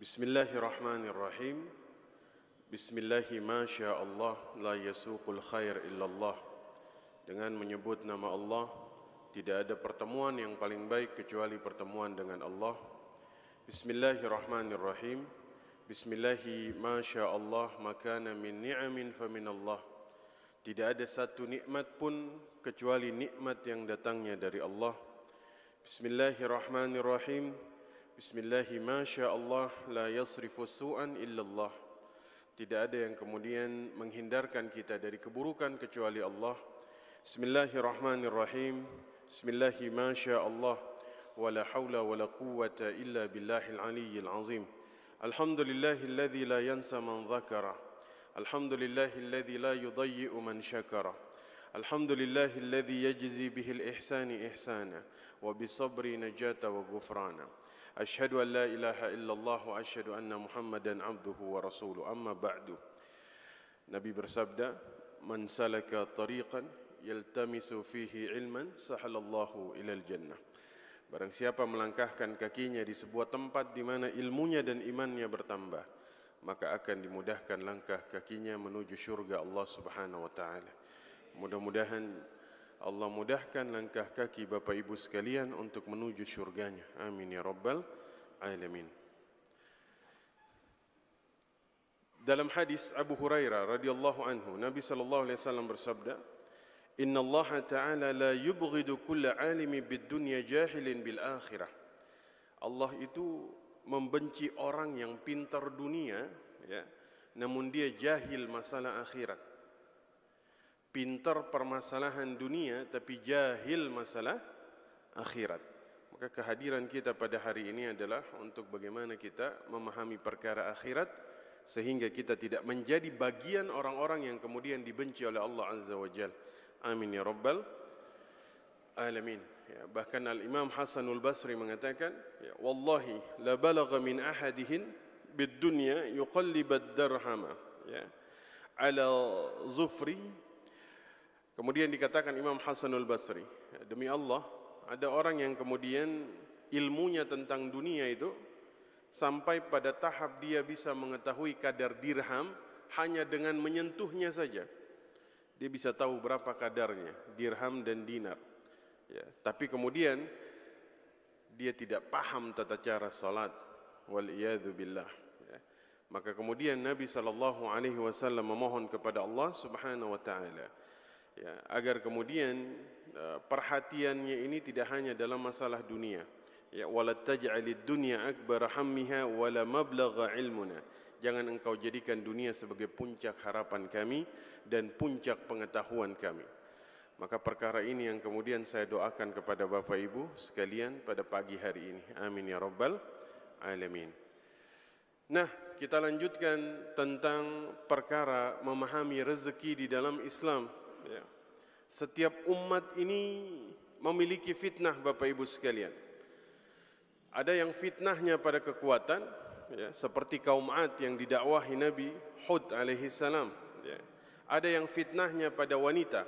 بسم الله الرحمن الرحيم بسم الله ما شاء Allah la yasuqul khair illallah dengan menyebut nama Allah tidak ada pertemuan yang paling baik kecuali pertemuan dengan Allah Bismillahirrahmanirrahim Bismillahi ma syaa Allah makana min ni'amin Allah. tidak ada satu nikmat pun kecuali nikmat yang datangnya dari Allah Bismillahirrahmanirrahim Bismillahi ma Allah la yasrifu su'an illallah. Tidak ada yang kemudian menghindarkan kita dari keburukan kecuali Allah. Bismillahirrahmanirrahim. Bismillahi ma Allah wa la hawla wa la quwwata illa billahil aliyyil azim. Alhamdulillahilladzi la yansa man dhakara. Alhamdulillahilladzi la yudayyi'u man syakara. Alhamdulillahilladzi yajizi bihil ihsani ihsana wa bisabri najata wa ghufrana. أشهد أن لا إله إلا الله وأشهد أن محمدا عبده ورسوله أما بعد Nabi bersabda Man salaka tariqan yaltamisu fihi ilman sahalallahu ilal jannah Barang siapa melangkahkan kakinya di sebuah tempat di mana ilmunya dan imannya bertambah maka akan dimudahkan langkah kakinya menuju syurga Allah Subhanahu wa taala. Mudah-mudahan Allah mudahkan langkah kaki bapak ibu sekalian untuk menuju syurganya. Amin ya Rabbal Alamin. Dalam hadis Abu Hurairah radhiyallahu anhu, Nabi sallallahu alaihi wasallam bersabda, "Inna Allah Ta'ala la yubghidu kull 'alimi bid-dunya jahilin bil akhirah." Allah itu membenci orang yang pintar dunia, ya, namun dia jahil masalah akhirat pintar permasalahan dunia tapi jahil masalah akhirat. Maka kehadiran kita pada hari ini adalah untuk bagaimana kita memahami perkara akhirat sehingga kita tidak menjadi bagian orang-orang yang kemudian dibenci oleh Allah Azza wa Jal. Amin ya Rabbal Alamin. Ya, bahkan Al-Imam Al Basri mengatakan, ya, Wallahi la balagha min ahadihin bid dunya yuqallibad darhama ya, ala zufri Kemudian dikatakan Imam Hasanul Basri, demi Allah, ada orang yang kemudian ilmunya tentang dunia itu sampai pada tahap dia bisa mengetahui kadar dirham hanya dengan menyentuhnya saja. Dia bisa tahu berapa kadarnya dirham dan dinar. Ya, tapi kemudian dia tidak paham tata cara salat wal billah. Ya. Maka kemudian Nabi sallallahu alaihi wasallam memohon kepada Allah Subhanahu wa taala ya, agar kemudian e, perhatiannya ini tidak hanya dalam masalah dunia ya wala taj'alid dunya akbar hammiha wala mablagha ilmuna jangan engkau jadikan dunia sebagai puncak harapan kami dan puncak pengetahuan kami maka perkara ini yang kemudian saya doakan kepada Bapak Ibu sekalian pada pagi hari ini amin ya rabbal alamin nah kita lanjutkan tentang perkara memahami rezeki di dalam Islam Ya. Setiap umat ini memiliki fitnah Bapak Ibu sekalian. Ada yang fitnahnya pada kekuatan, ya, seperti kaum Ad yang didakwahi Nabi Hud alaihi salam. Ya. Ada yang fitnahnya pada wanita,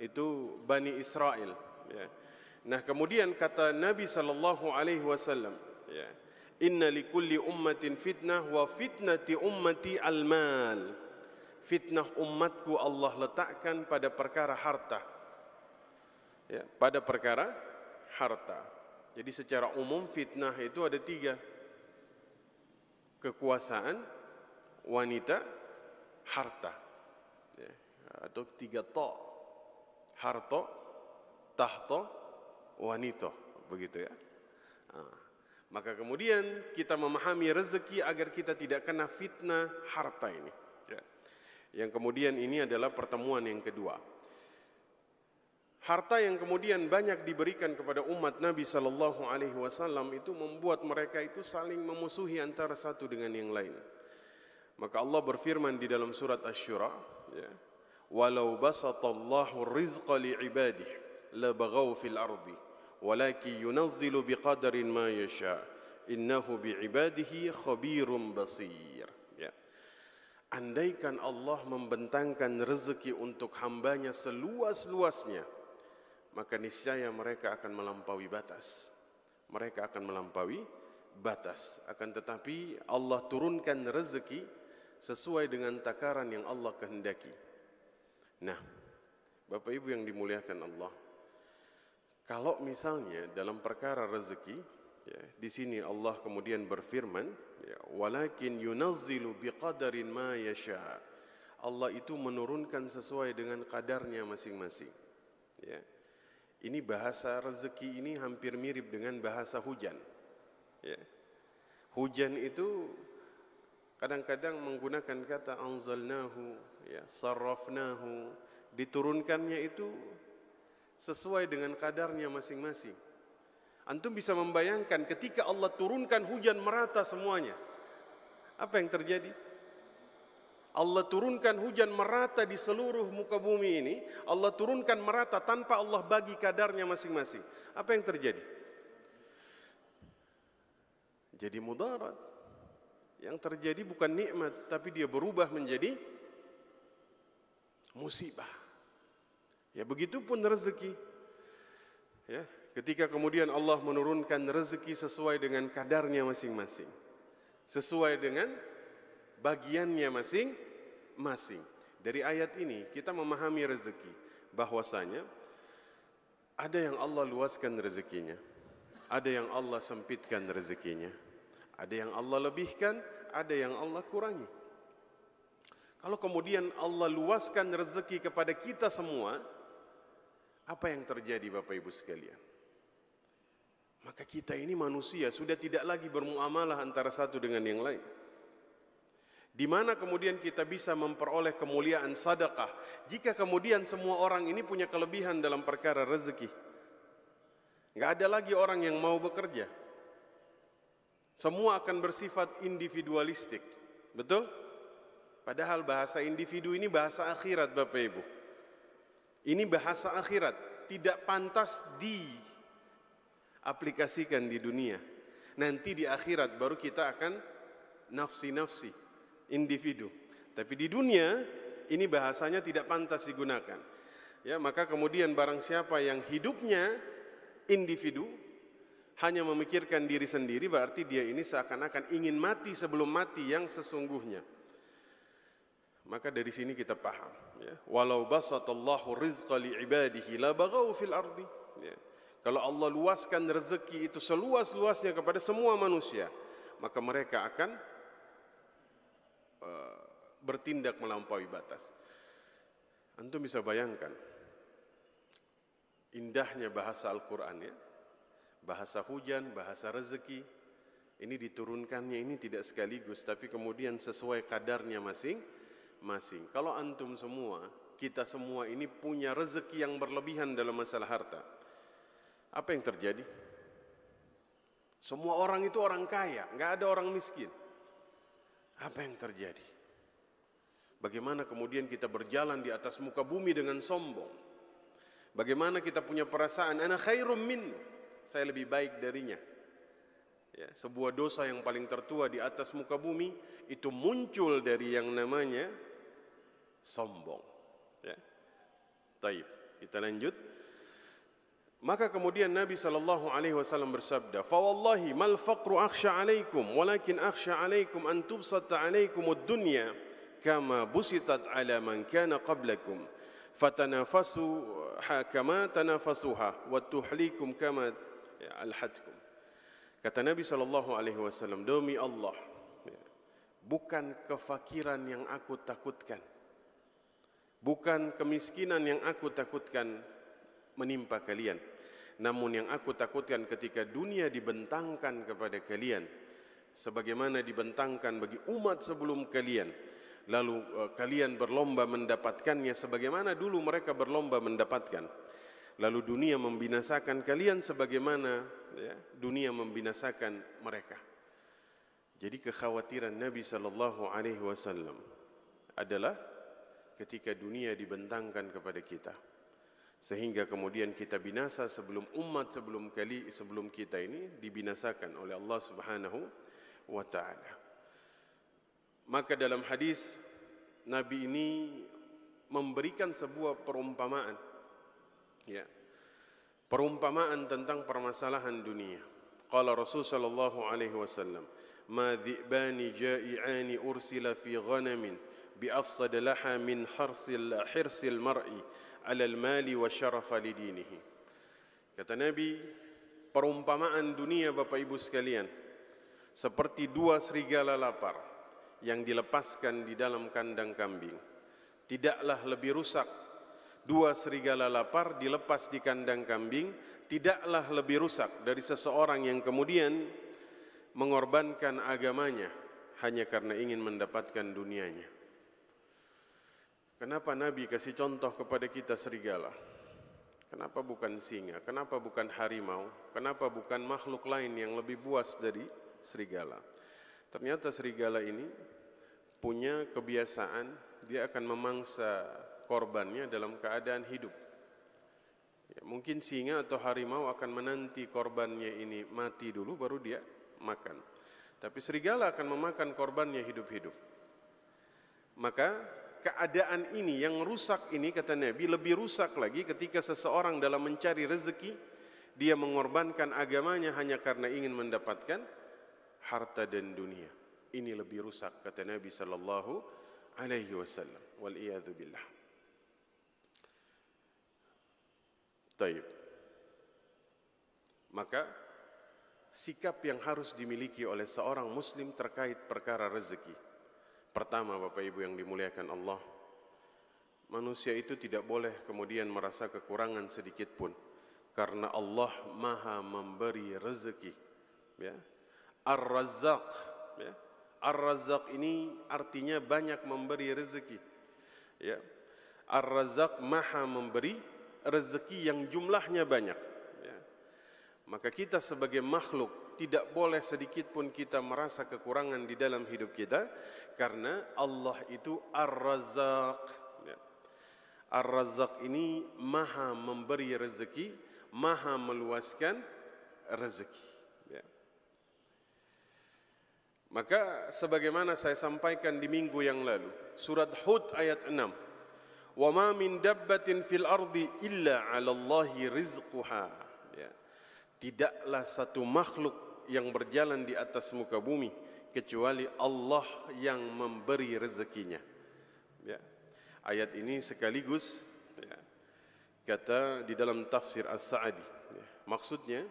itu Bani Israel. Ya. Nah kemudian kata Nabi sallallahu alaihi wasallam, ya, Inna likulli ummatin fitnah wa fitnati ummati al-mal fitnah umatku Allah letakkan pada perkara harta. Ya, pada perkara harta. Jadi secara umum fitnah itu ada tiga. Kekuasaan, wanita, harta. Ya, atau tiga to. Harto, tahto, wanito. Begitu ya. Nah. Maka kemudian kita memahami rezeki agar kita tidak kena fitnah harta ini yang kemudian ini adalah pertemuan yang kedua. Harta yang kemudian banyak diberikan kepada umat Nabi Shallallahu Alaihi Wasallam itu membuat mereka itu saling memusuhi antara satu dengan yang lain. Maka Allah berfirman di dalam surat Ash-Shura, ya, "Walau basatallahu rizqa li'ibadihi labaghaw fil ardi, walaki yunazzilu biqadarin ma yasha, innahu ibadhi khabirun basir." Andaikan Allah membentangkan rezeki untuk hambanya seluas-luasnya, maka niscaya mereka akan melampaui batas. Mereka akan melampaui batas. Akan tetapi Allah turunkan rezeki sesuai dengan takaran yang Allah kehendaki. Nah, Bapak Ibu yang dimuliakan Allah, kalau misalnya dalam perkara rezeki Ya, di sini Allah kemudian berfirman, ya, walakin yunazzilu biqadarin ma yasha. Allah itu menurunkan sesuai dengan kadarnya masing-masing. Ya. Ini bahasa rezeki ini hampir mirip dengan bahasa hujan. Ya. Hujan itu kadang-kadang menggunakan kata anzalnahu, ya, sarrafnahu, diturunkannya itu sesuai dengan kadarnya masing-masing. Antum bisa membayangkan ketika Allah turunkan hujan merata semuanya. Apa yang terjadi? Allah turunkan hujan merata di seluruh muka bumi ini. Allah turunkan merata tanpa Allah bagi kadarnya masing-masing. Apa yang terjadi? Jadi mudarat. Yang terjadi bukan nikmat, tapi dia berubah menjadi musibah. Ya begitu pun rezeki. Ya, Ketika kemudian Allah menurunkan rezeki sesuai dengan kadarnya masing-masing. Sesuai dengan bagiannya masing-masing. Dari ayat ini kita memahami rezeki bahwasanya ada yang Allah luaskan rezekinya, ada yang Allah sempitkan rezekinya, ada yang Allah lebihkan, ada yang Allah kurangi. Kalau kemudian Allah luaskan rezeki kepada kita semua, apa yang terjadi Bapak Ibu sekalian? Maka kita ini manusia sudah tidak lagi bermuamalah antara satu dengan yang lain. Di mana kemudian kita bisa memperoleh kemuliaan sadaqah jika kemudian semua orang ini punya kelebihan dalam perkara rezeki. Gak ada lagi orang yang mau bekerja. Semua akan bersifat individualistik. Betul? Padahal bahasa individu ini bahasa akhirat Bapak Ibu. Ini bahasa akhirat, tidak pantas di aplikasikan di dunia. Nanti di akhirat baru kita akan nafsi-nafsi individu. Tapi di dunia ini bahasanya tidak pantas digunakan. Ya, maka kemudian barang siapa yang hidupnya individu hanya memikirkan diri sendiri berarti dia ini seakan-akan ingin mati sebelum mati yang sesungguhnya. Maka dari sini kita paham ya. Walau basatallahu rizqa li ibadihi la fil ardi. Ya. Kalau Allah luaskan rezeki itu seluas-luasnya kepada semua manusia, maka mereka akan uh, bertindak melampaui batas. Antum bisa bayangkan indahnya bahasa Al-Qur'an ya. Bahasa hujan, bahasa rezeki. Ini diturunkannya ini tidak sekaligus tapi kemudian sesuai kadarnya masing-masing. Kalau antum semua, kita semua ini punya rezeki yang berlebihan dalam masalah harta apa yang terjadi? Semua orang itu orang kaya, nggak ada orang miskin. Apa yang terjadi? Bagaimana kemudian kita berjalan di atas muka bumi dengan sombong? Bagaimana kita punya perasaan ana khairum min? Saya lebih baik darinya. Ya, sebuah dosa yang paling tertua di atas muka bumi itu muncul dari yang namanya sombong. Ya. Taib. Kita lanjut. Maka kemudian Nabi sallallahu alaihi wasallam bersabda, "Fa wallahi mal faqru akhsha alaikum, walakin akhsha alaikum an tubsata alaikum ad-dunya kama busitat ala man kana qablakum." Fatanafasu hakama tanafasuha wa tuhlikum kama ya, alhatkum. Kata Nabi sallallahu alaihi wasallam, "Demi Allah, ya, bukan kefakiran yang aku takutkan. Bukan kemiskinan yang aku takutkan, menimpa kalian. Namun yang aku takutkan ketika dunia dibentangkan kepada kalian sebagaimana dibentangkan bagi umat sebelum kalian lalu eh, kalian berlomba mendapatkannya sebagaimana dulu mereka berlomba mendapatkan lalu dunia membinasakan kalian sebagaimana ya, dunia membinasakan mereka jadi kekhawatiran Nabi sallallahu alaihi wasallam adalah ketika dunia dibentangkan kepada kita sehingga kemudian kita binasa sebelum umat sebelum kali sebelum kita ini dibinasakan oleh Allah Subhanahu wa taala. Maka dalam hadis Nabi ini memberikan sebuah perumpamaan ya. Perumpamaan tentang permasalahan dunia. Qala Rasul sallallahu alaihi wasallam, "Ma dhibani ja'i'ani ursila fi ghanamin bi afsad laha min harsil hirsil mar'i." al-mali wa syarafa lidinihi. Kata Nabi, perumpamaan dunia Bapak Ibu sekalian seperti dua serigala lapar yang dilepaskan di dalam kandang kambing. Tidaklah lebih rusak dua serigala lapar dilepas di kandang kambing tidaklah lebih rusak dari seseorang yang kemudian mengorbankan agamanya hanya karena ingin mendapatkan dunianya. Kenapa Nabi kasih contoh kepada kita serigala? Kenapa bukan singa? Kenapa bukan harimau? Kenapa bukan makhluk lain yang lebih buas dari serigala? Ternyata serigala ini punya kebiasaan dia akan memangsa korbannya dalam keadaan hidup. Ya, mungkin singa atau harimau akan menanti korbannya ini mati dulu baru dia makan. Tapi serigala akan memakan korbannya hidup-hidup. Maka keadaan ini yang rusak ini kata Nabi lebih rusak lagi ketika seseorang dalam mencari rezeki dia mengorbankan agamanya hanya karena ingin mendapatkan harta dan dunia. Ini lebih rusak kata Nabi sallallahu alaihi wasallam. Wal iyadu billah. Taib. Maka sikap yang harus dimiliki oleh seorang muslim terkait perkara rezeki Pertama Bapak Ibu yang dimuliakan Allah, manusia itu tidak boleh kemudian merasa kekurangan sedikit pun karena Allah Maha memberi rezeki ya ar Razak ya Ar-Razzaq ini artinya banyak memberi rezeki ya ar Razak Maha memberi rezeki yang jumlahnya banyak ya maka kita sebagai makhluk tidak boleh sedikit pun kita merasa kekurangan di dalam hidup kita karena Allah itu Ar-Razzaq. Ya. Ar-Razzaq ini Maha memberi rezeki, Maha meluaskan rezeki. Ya. Maka sebagaimana saya sampaikan di minggu yang lalu, surat Hud ayat 6. Wa ma min dabbatin fil ardi illa 'ala Allahi rizquha. Ya. Tidaklah satu makhluk yang berjalan di atas muka bumi kecuali Allah yang memberi rezekinya. Ya. Ayat ini sekaligus ya, kata di dalam tafsir as saadi Ya. Maksudnya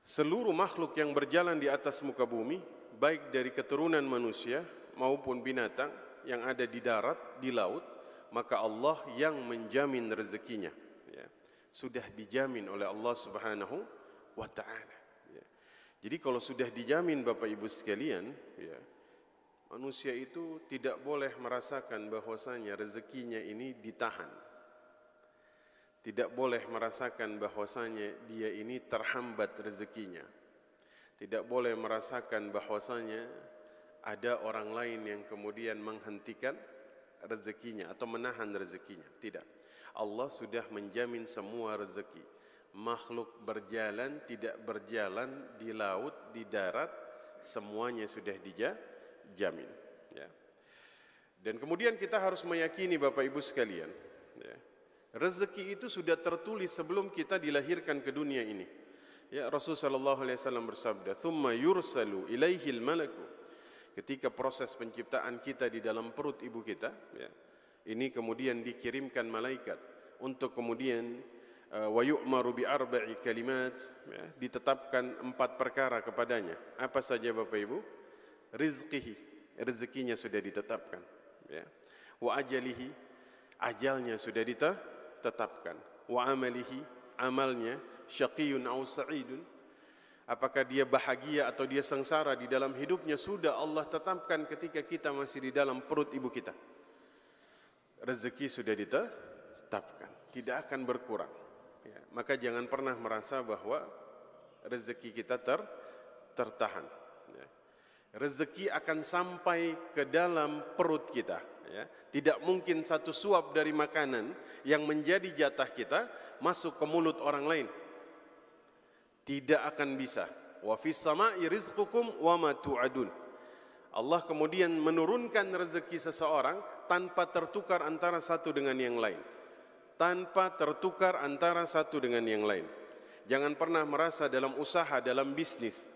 seluruh makhluk yang berjalan di atas muka bumi baik dari keturunan manusia maupun binatang yang ada di darat, di laut, maka Allah yang menjamin rezekinya. Ya. Sudah dijamin oleh Allah Subhanahu wa taala. Jadi kalau sudah dijamin Bapak Ibu sekalian, ya, manusia itu tidak boleh merasakan bahwasanya rezekinya ini ditahan. Tidak boleh merasakan bahwasanya dia ini terhambat rezekinya. Tidak boleh merasakan bahwasanya ada orang lain yang kemudian menghentikan rezekinya atau menahan rezekinya. Tidak. Allah sudah menjamin semua rezeki makhluk berjalan, tidak berjalan di laut, di darat, semuanya sudah dijamin. Ya. Dan kemudian kita harus meyakini Bapak Ibu sekalian, ya, rezeki itu sudah tertulis sebelum kita dilahirkan ke dunia ini. Ya Rasul sallallahu alaihi wasallam bersabda, "Tsumma yursalu ilaihil malaku." Ketika proses penciptaan kita di dalam perut ibu kita, ya, ini kemudian dikirimkan malaikat untuk kemudian Eh, wa yu'maru bi arba'i kalimat ya, ditetapkan empat perkara kepadanya apa saja Bapak Ibu rizqihi rezekinya sudah ditetapkan ya wa ajalihi ajalnya sudah ditetapkan wa amalihi amalnya syaqiyun au sa'idun apakah dia bahagia atau dia sengsara di dalam hidupnya sudah Allah tetapkan ketika kita masih di dalam perut ibu kita rezeki sudah ditetapkan tidak akan berkurang Ya, maka jangan pernah merasa bahwa rezeki kita ter, tertahan. Ya. Rezeki akan sampai ke dalam perut kita. Ya. Tidak mungkin satu suap dari makanan yang menjadi jatah kita masuk ke mulut orang lain. Tidak akan bisa. Wa fis sama'i rizqukum wa ma tu'adun. Allah kemudian menurunkan rezeki seseorang tanpa tertukar antara satu dengan yang lain tanpa tertukar antara satu dengan yang lain. Jangan pernah merasa dalam usaha, dalam bisnis.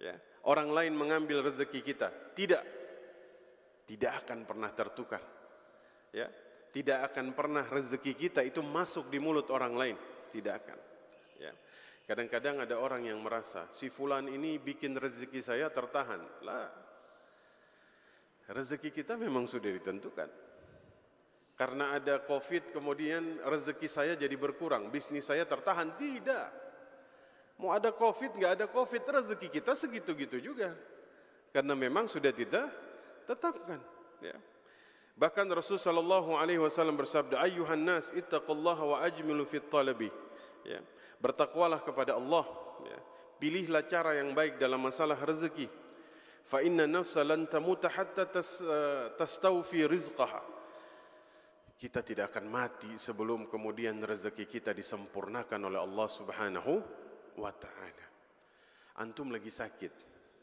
Ya, orang lain mengambil rezeki kita. Tidak. Tidak akan pernah tertukar. Ya, tidak akan pernah rezeki kita itu masuk di mulut orang lain. Tidak akan. Ya. Kadang-kadang ada orang yang merasa, si fulan ini bikin rezeki saya tertahan. Lah, rezeki kita memang sudah ditentukan. Karena ada Covid kemudian rezeki saya jadi berkurang, bisnis saya tertahan. Tidak. Mau ada Covid nggak ada Covid, rezeki kita segitu-gitu juga. Karena memang sudah tidak tetapkan. Ya. Bahkan Rasul Shallallahu Alaihi Wasallam bersabda, "Ayuhan nas, ittaqullah wa ajmilu fit talabi." Ya. Bertakwalah kepada Allah. Ya. Pilihlah cara yang baik dalam masalah rezeki. Fa inna nafsa lan tamuta hatta tas, uh, tastawfi rizqaha kita tidak akan mati sebelum kemudian rezeki kita disempurnakan oleh Allah Subhanahu wa taala. Antum lagi sakit,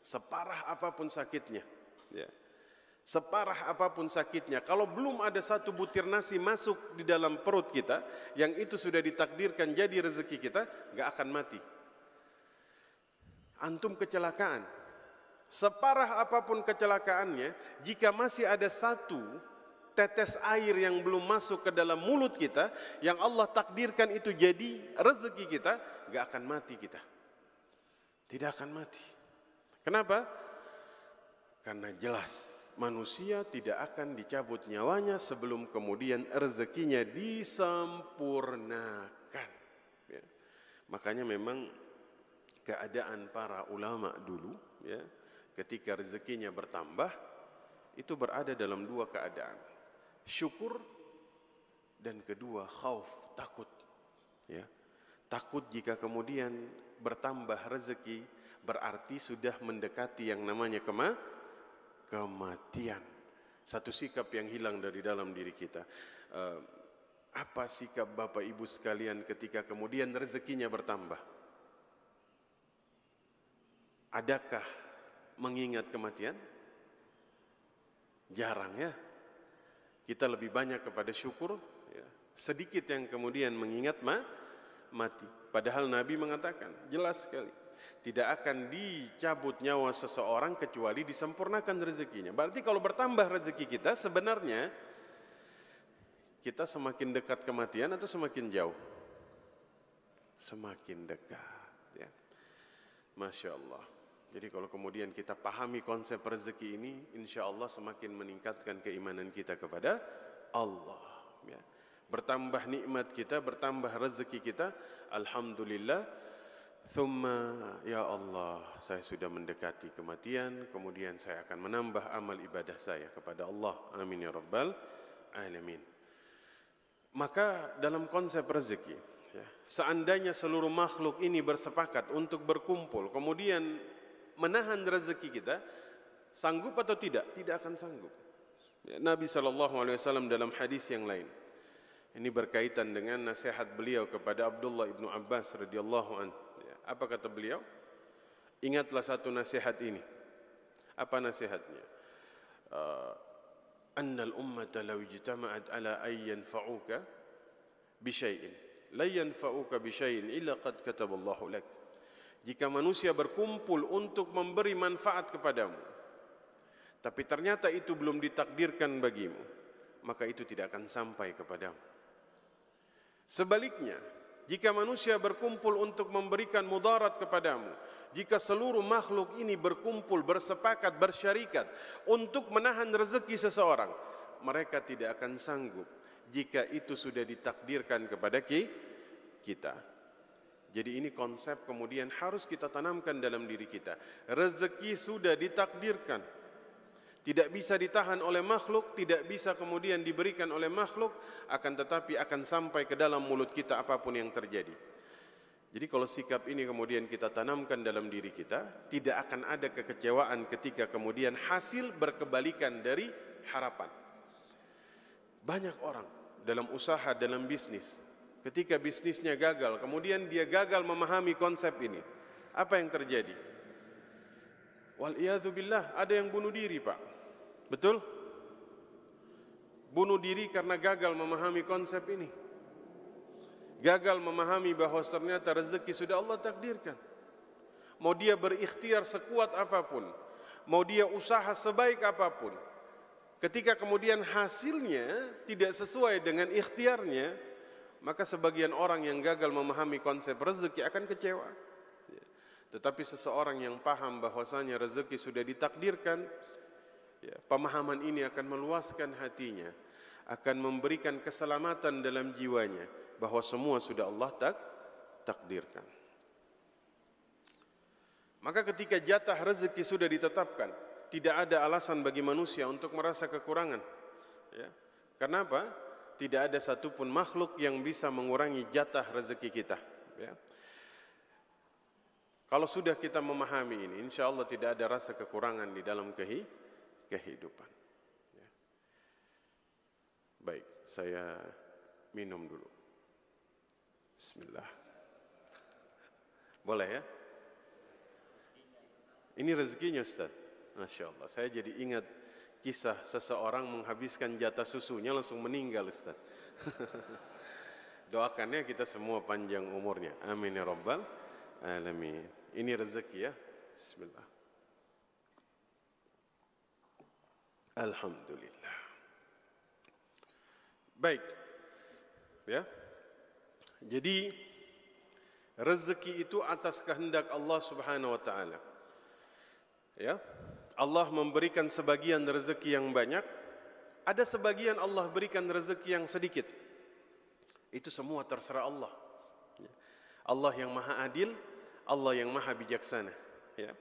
separah apapun sakitnya, ya. Separah apapun sakitnya, kalau belum ada satu butir nasi masuk di dalam perut kita, yang itu sudah ditakdirkan jadi rezeki kita, nggak akan mati. Antum kecelakaan, separah apapun kecelakaannya, jika masih ada satu tetes air yang belum masuk ke dalam mulut kita, yang Allah takdirkan itu jadi rezeki kita, gak akan mati kita. Tidak akan mati. Kenapa? Karena jelas manusia tidak akan dicabut nyawanya sebelum kemudian rezekinya disempurnakan. Ya. Makanya memang keadaan para ulama dulu, ya, ketika rezekinya bertambah, itu berada dalam dua keadaan syukur dan kedua khauf takut ya takut jika kemudian bertambah rezeki berarti sudah mendekati yang namanya kema kematian satu sikap yang hilang dari dalam diri kita uh, apa sikap Bapak Ibu sekalian ketika kemudian rezekinya bertambah adakah mengingat kematian jarang ya kita lebih banyak kepada syukur, ya. sedikit yang kemudian mengingat ma, mati. Padahal Nabi mengatakan, jelas sekali, tidak akan dicabut nyawa seseorang kecuali disempurnakan rezekinya. Berarti kalau bertambah rezeki kita, sebenarnya kita semakin dekat kematian atau semakin jauh? Semakin dekat. Ya. Masya Allah. Jadi kalau kemudian kita pahami konsep rezeki ini, insya Allah semakin meningkatkan keimanan kita kepada Allah. Ya. Bertambah nikmat kita, bertambah rezeki kita. Alhamdulillah. Thumma ya Allah, saya sudah mendekati kematian, kemudian saya akan menambah amal ibadah saya kepada Allah. Amin ya rabbal alamin. Maka dalam konsep rezeki, ya, seandainya seluruh makhluk ini bersepakat untuk berkumpul, kemudian menahan rezeki kita sanggup atau tidak tidak akan sanggup ya, Nabi SAW dalam hadis yang lain ini berkaitan dengan nasihat beliau kepada Abdullah ibnu Abbas radhiyallahu an ya, apa kata beliau ingatlah satu nasihat ini apa nasihatnya uh, an al ummata law ijtama'at ala ay yanfa'uka bi shay'in la yanfa'uka bi shay'in illa qad ketab Allahulak. jika manusia berkumpul untuk memberi manfaat kepadamu, tapi ternyata itu belum ditakdirkan bagimu, maka itu tidak akan sampai kepadamu. Sebaliknya, jika manusia berkumpul untuk memberikan mudarat kepadamu, jika seluruh makhluk ini berkumpul, bersepakat, bersyarikat untuk menahan rezeki seseorang, mereka tidak akan sanggup jika itu sudah ditakdirkan kepada kita. Jadi ini konsep kemudian harus kita tanamkan dalam diri kita. Rezeki sudah ditakdirkan. Tidak bisa ditahan oleh makhluk, tidak bisa kemudian diberikan oleh makhluk, akan tetapi akan sampai ke dalam mulut kita apapun yang terjadi. Jadi kalau sikap ini kemudian kita tanamkan dalam diri kita, tidak akan ada kekecewaan ketika kemudian hasil berkebalikan dari harapan. Banyak orang dalam usaha, dalam bisnis, Ketika bisnisnya gagal, kemudian dia gagal memahami konsep ini. Apa yang terjadi? Wal billah, ada yang bunuh diri, Pak. Betul? Bunuh diri karena gagal memahami konsep ini. Gagal memahami bahwa ternyata rezeki sudah Allah takdirkan. Mau dia berikhtiar sekuat apapun, mau dia usaha sebaik apapun, ketika kemudian hasilnya tidak sesuai dengan ikhtiarnya, maka sebagian orang yang gagal memahami konsep rezeki akan kecewa. Ya. Tetapi seseorang yang paham bahwasanya rezeki sudah ditakdirkan, ya, pemahaman ini akan meluaskan hatinya, akan memberikan keselamatan dalam jiwanya bahwa semua sudah Allah tak takdirkan. Maka ketika jatah rezeki sudah ditetapkan, tidak ada alasan bagi manusia untuk merasa kekurangan. Ya. Kenapa? tidak ada satupun makhluk yang bisa mengurangi jatah rezeki kita. Ya. Kalau sudah kita memahami ini, insya Allah tidak ada rasa kekurangan di dalam kehidupan. Ya. Baik, saya minum dulu. Bismillah. Boleh ya? Ini rezekinya Ustaz. Masya Allah, saya jadi ingat kisah seseorang menghabiskan jatah susunya langsung meninggal Ustaz. Doakannya kita semua panjang umurnya. Amin ya rabbal alamin. Ini rezeki ya. Bismillah. Alhamdulillah. Baik. Ya. Jadi rezeki itu atas kehendak Allah Subhanahu wa taala. Ya. Allah memberikan sebagian rezeki yang banyak, ada sebagian Allah berikan rezeki yang sedikit. Itu semua terserah Allah. Ya. Allah yang maha adil, Allah yang maha bijaksana. Ya.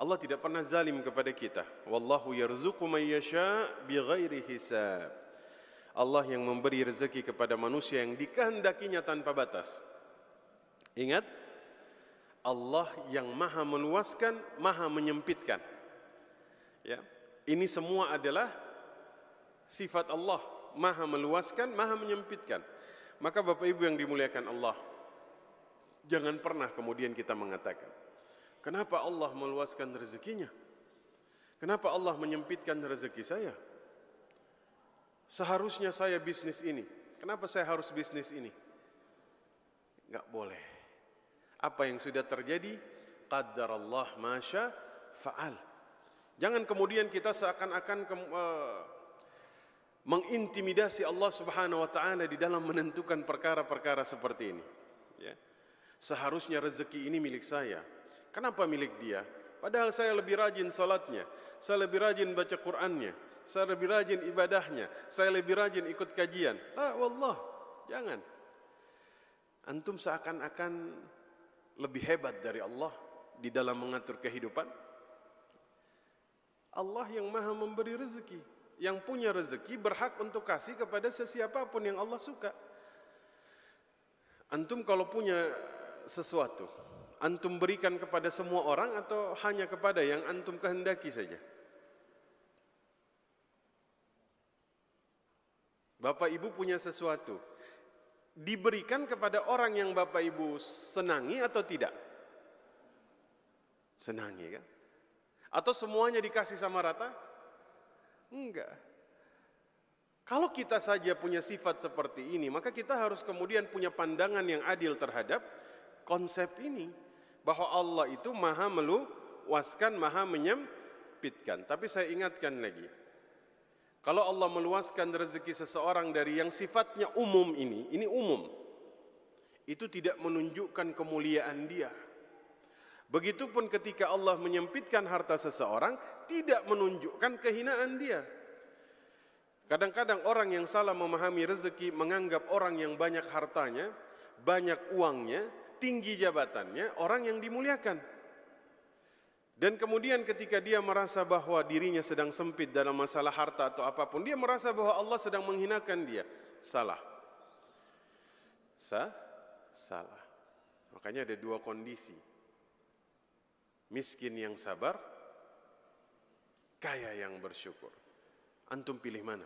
Allah tidak pernah zalim kepada kita. Wallahu yarzuqu man yasha ghairi hisab. Allah yang memberi rezeki kepada manusia yang dikehendakinya tanpa batas. Ingat, Allah yang maha meluaskan, maha menyempitkan. Ya. Ini semua adalah sifat Allah, Maha meluaskan, Maha menyempitkan. Maka Bapak Ibu yang dimuliakan Allah, jangan pernah kemudian kita mengatakan, kenapa Allah meluaskan rezekinya? Kenapa Allah menyempitkan rezeki saya? Seharusnya saya bisnis ini. Kenapa saya harus bisnis ini? Enggak boleh. Apa yang sudah terjadi, qadar Allah masya fa'al. Jangan kemudian kita seakan-akan ke, uh, eh, mengintimidasi Allah Subhanahu wa taala di dalam menentukan perkara-perkara seperti ini. Ya. Seharusnya rezeki ini milik saya. Kenapa milik dia? Padahal saya lebih rajin salatnya, saya lebih rajin baca Qur'annya, saya lebih rajin ibadahnya, saya lebih rajin ikut kajian. Ah, wallah, jangan. Antum seakan-akan lebih hebat dari Allah di dalam mengatur kehidupan. Allah yang maha memberi rezeki. Yang punya rezeki berhak untuk kasih kepada sesiapapun yang Allah suka. Antum kalau punya sesuatu, antum berikan kepada semua orang atau hanya kepada yang antum kehendaki saja? Bapak Ibu punya sesuatu, diberikan kepada orang yang Bapak Ibu senangi atau tidak? Senangi kan? Atau semuanya dikasih sama rata? Enggak. Kalau kita saja punya sifat seperti ini, maka kita harus kemudian punya pandangan yang adil terhadap konsep ini bahwa Allah itu maha meluaskan, maha menyempitkan. Tapi saya ingatkan lagi, kalau Allah meluaskan rezeki seseorang dari yang sifatnya umum ini, ini umum, itu tidak menunjukkan kemuliaan dia. Begitupun ketika Allah menyempitkan harta seseorang, tidak menunjukkan kehinaan dia. Kadang-kadang orang yang salah memahami rezeki menganggap orang yang banyak hartanya, banyak uangnya, tinggi jabatannya, orang yang dimuliakan. Dan kemudian ketika dia merasa bahwa dirinya sedang sempit dalam masalah harta atau apapun, dia merasa bahwa Allah sedang menghinakan dia. Salah. Sa salah. Makanya ada dua kondisi miskin yang sabar, kaya yang bersyukur. Antum pilih mana?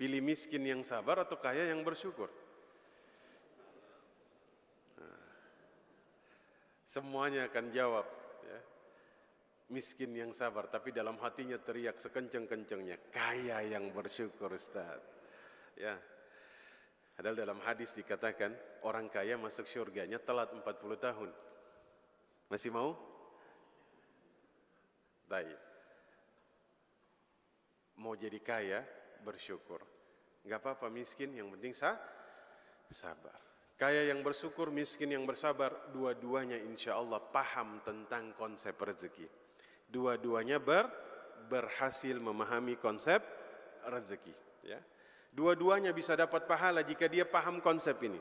Pilih miskin yang sabar atau kaya yang bersyukur? Nah, semuanya akan jawab. Ya. Miskin yang sabar, tapi dalam hatinya teriak sekenceng-kencengnya, kaya yang bersyukur Ustaz. Ya, Padahal dalam hadis dikatakan orang kaya masuk surganya telat 40 tahun. Masih mau? Baik. Mau jadi kaya, bersyukur. nggak apa-apa miskin, yang penting sah, sabar. Kaya yang bersyukur, miskin yang bersabar, dua-duanya insya Allah paham tentang konsep rezeki. Dua-duanya ber, berhasil memahami konsep rezeki. Ya. Dua-duanya bisa dapat pahala jika dia paham konsep ini.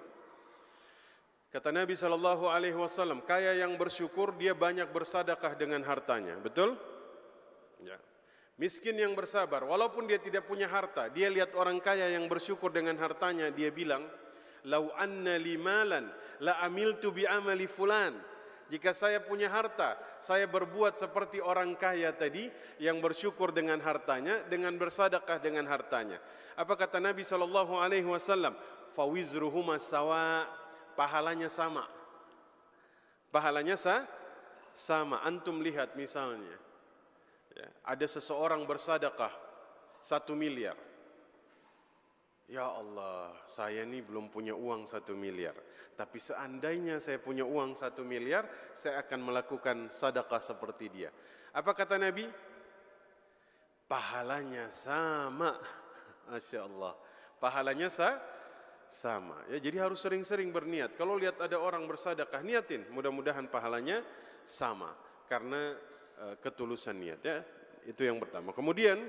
Kata Nabi Shallallahu Alaihi Wasallam, kaya yang bersyukur dia banyak bersadakah dengan hartanya, betul? Ya. Miskin yang bersabar, walaupun dia tidak punya harta, dia lihat orang kaya yang bersyukur dengan hartanya, dia bilang, lau anna limalan la amiltu bi amali fulan jika saya punya harta, saya berbuat seperti orang kaya tadi yang bersyukur dengan hartanya, dengan bersadakah dengan hartanya. Apa kata Nabi Shallallahu Alaihi Wasallam? Fawizruhuma sawa, pahalanya sama. Pahalanya sa, sama. Antum lihat misalnya, ya, ada seseorang bersadakah satu miliar, Ya Allah, saya ini belum punya uang satu miliar. Tapi seandainya saya punya uang satu miliar, saya akan melakukan sadakah seperti dia. Apa kata Nabi? Pahalanya sama. Masya Allah. Pahalanya sa sama. Ya, jadi harus sering-sering berniat. Kalau lihat ada orang bersadakah, niatin. Mudah-mudahan pahalanya sama. Karena eh, ketulusan niat. Ya. Itu yang pertama. Kemudian,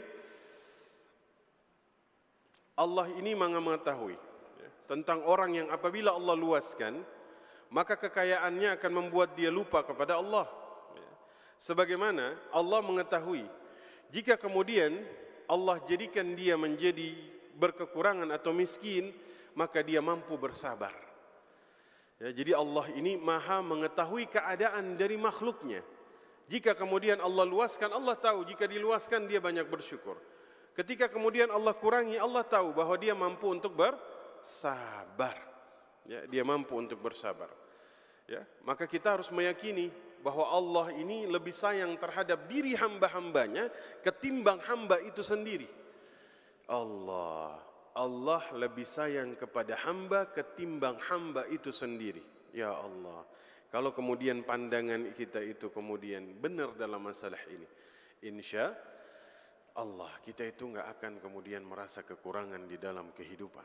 Allah ini maha mengetahui ya, tentang orang yang apabila Allah luaskan, maka kekayaannya akan membuat dia lupa kepada Allah. Ya. Sebagaimana Allah mengetahui, jika kemudian Allah jadikan dia menjadi berkekurangan atau miskin, maka dia mampu bersabar. Ya, jadi Allah ini maha mengetahui keadaan dari makhluknya. Jika kemudian Allah luaskan, Allah tahu jika diluaskan dia banyak bersyukur. Ketika kemudian Allah kurangi, Allah tahu bahwa dia mampu untuk bersabar. Ya, dia mampu untuk bersabar. Ya, maka kita harus meyakini bahwa Allah ini lebih sayang terhadap diri hamba-hambanya ketimbang hamba itu sendiri. Allah, Allah lebih sayang kepada hamba ketimbang hamba itu sendiri. Ya Allah, kalau kemudian pandangan kita itu kemudian benar dalam masalah ini. Insya Allah, kita itu nggak akan kemudian merasa kekurangan di dalam kehidupan.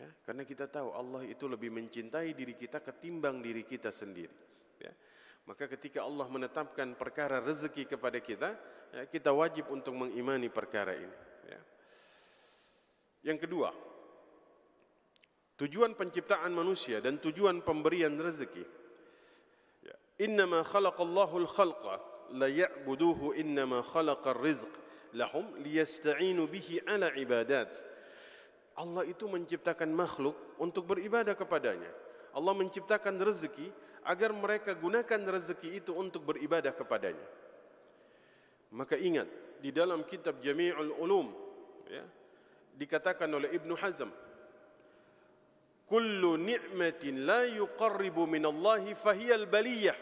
Ya, karena kita tahu Allah itu lebih mencintai diri kita ketimbang diri kita sendiri. Ya. Maka ketika Allah menetapkan perkara rezeki kepada kita, ya, kita wajib untuk mengimani perkara ini. Ya. Yang kedua, tujuan penciptaan manusia dan tujuan pemberian rezeki. Ya. Innama khalaqallahu al-khalqa la ya'buduhu innama khalaqa rizq lahum liyasta'inu bihi ala ibadat. Allah itu menciptakan makhluk untuk beribadah kepadanya. Allah menciptakan rezeki agar mereka gunakan rezeki itu untuk beribadah kepadanya. Maka ingat, di dalam kitab Jami'ul Ulum ya, dikatakan oleh Ibn Hazm, "Kullu ni'matin la yuqarribu min Allah fahiyal baliyah."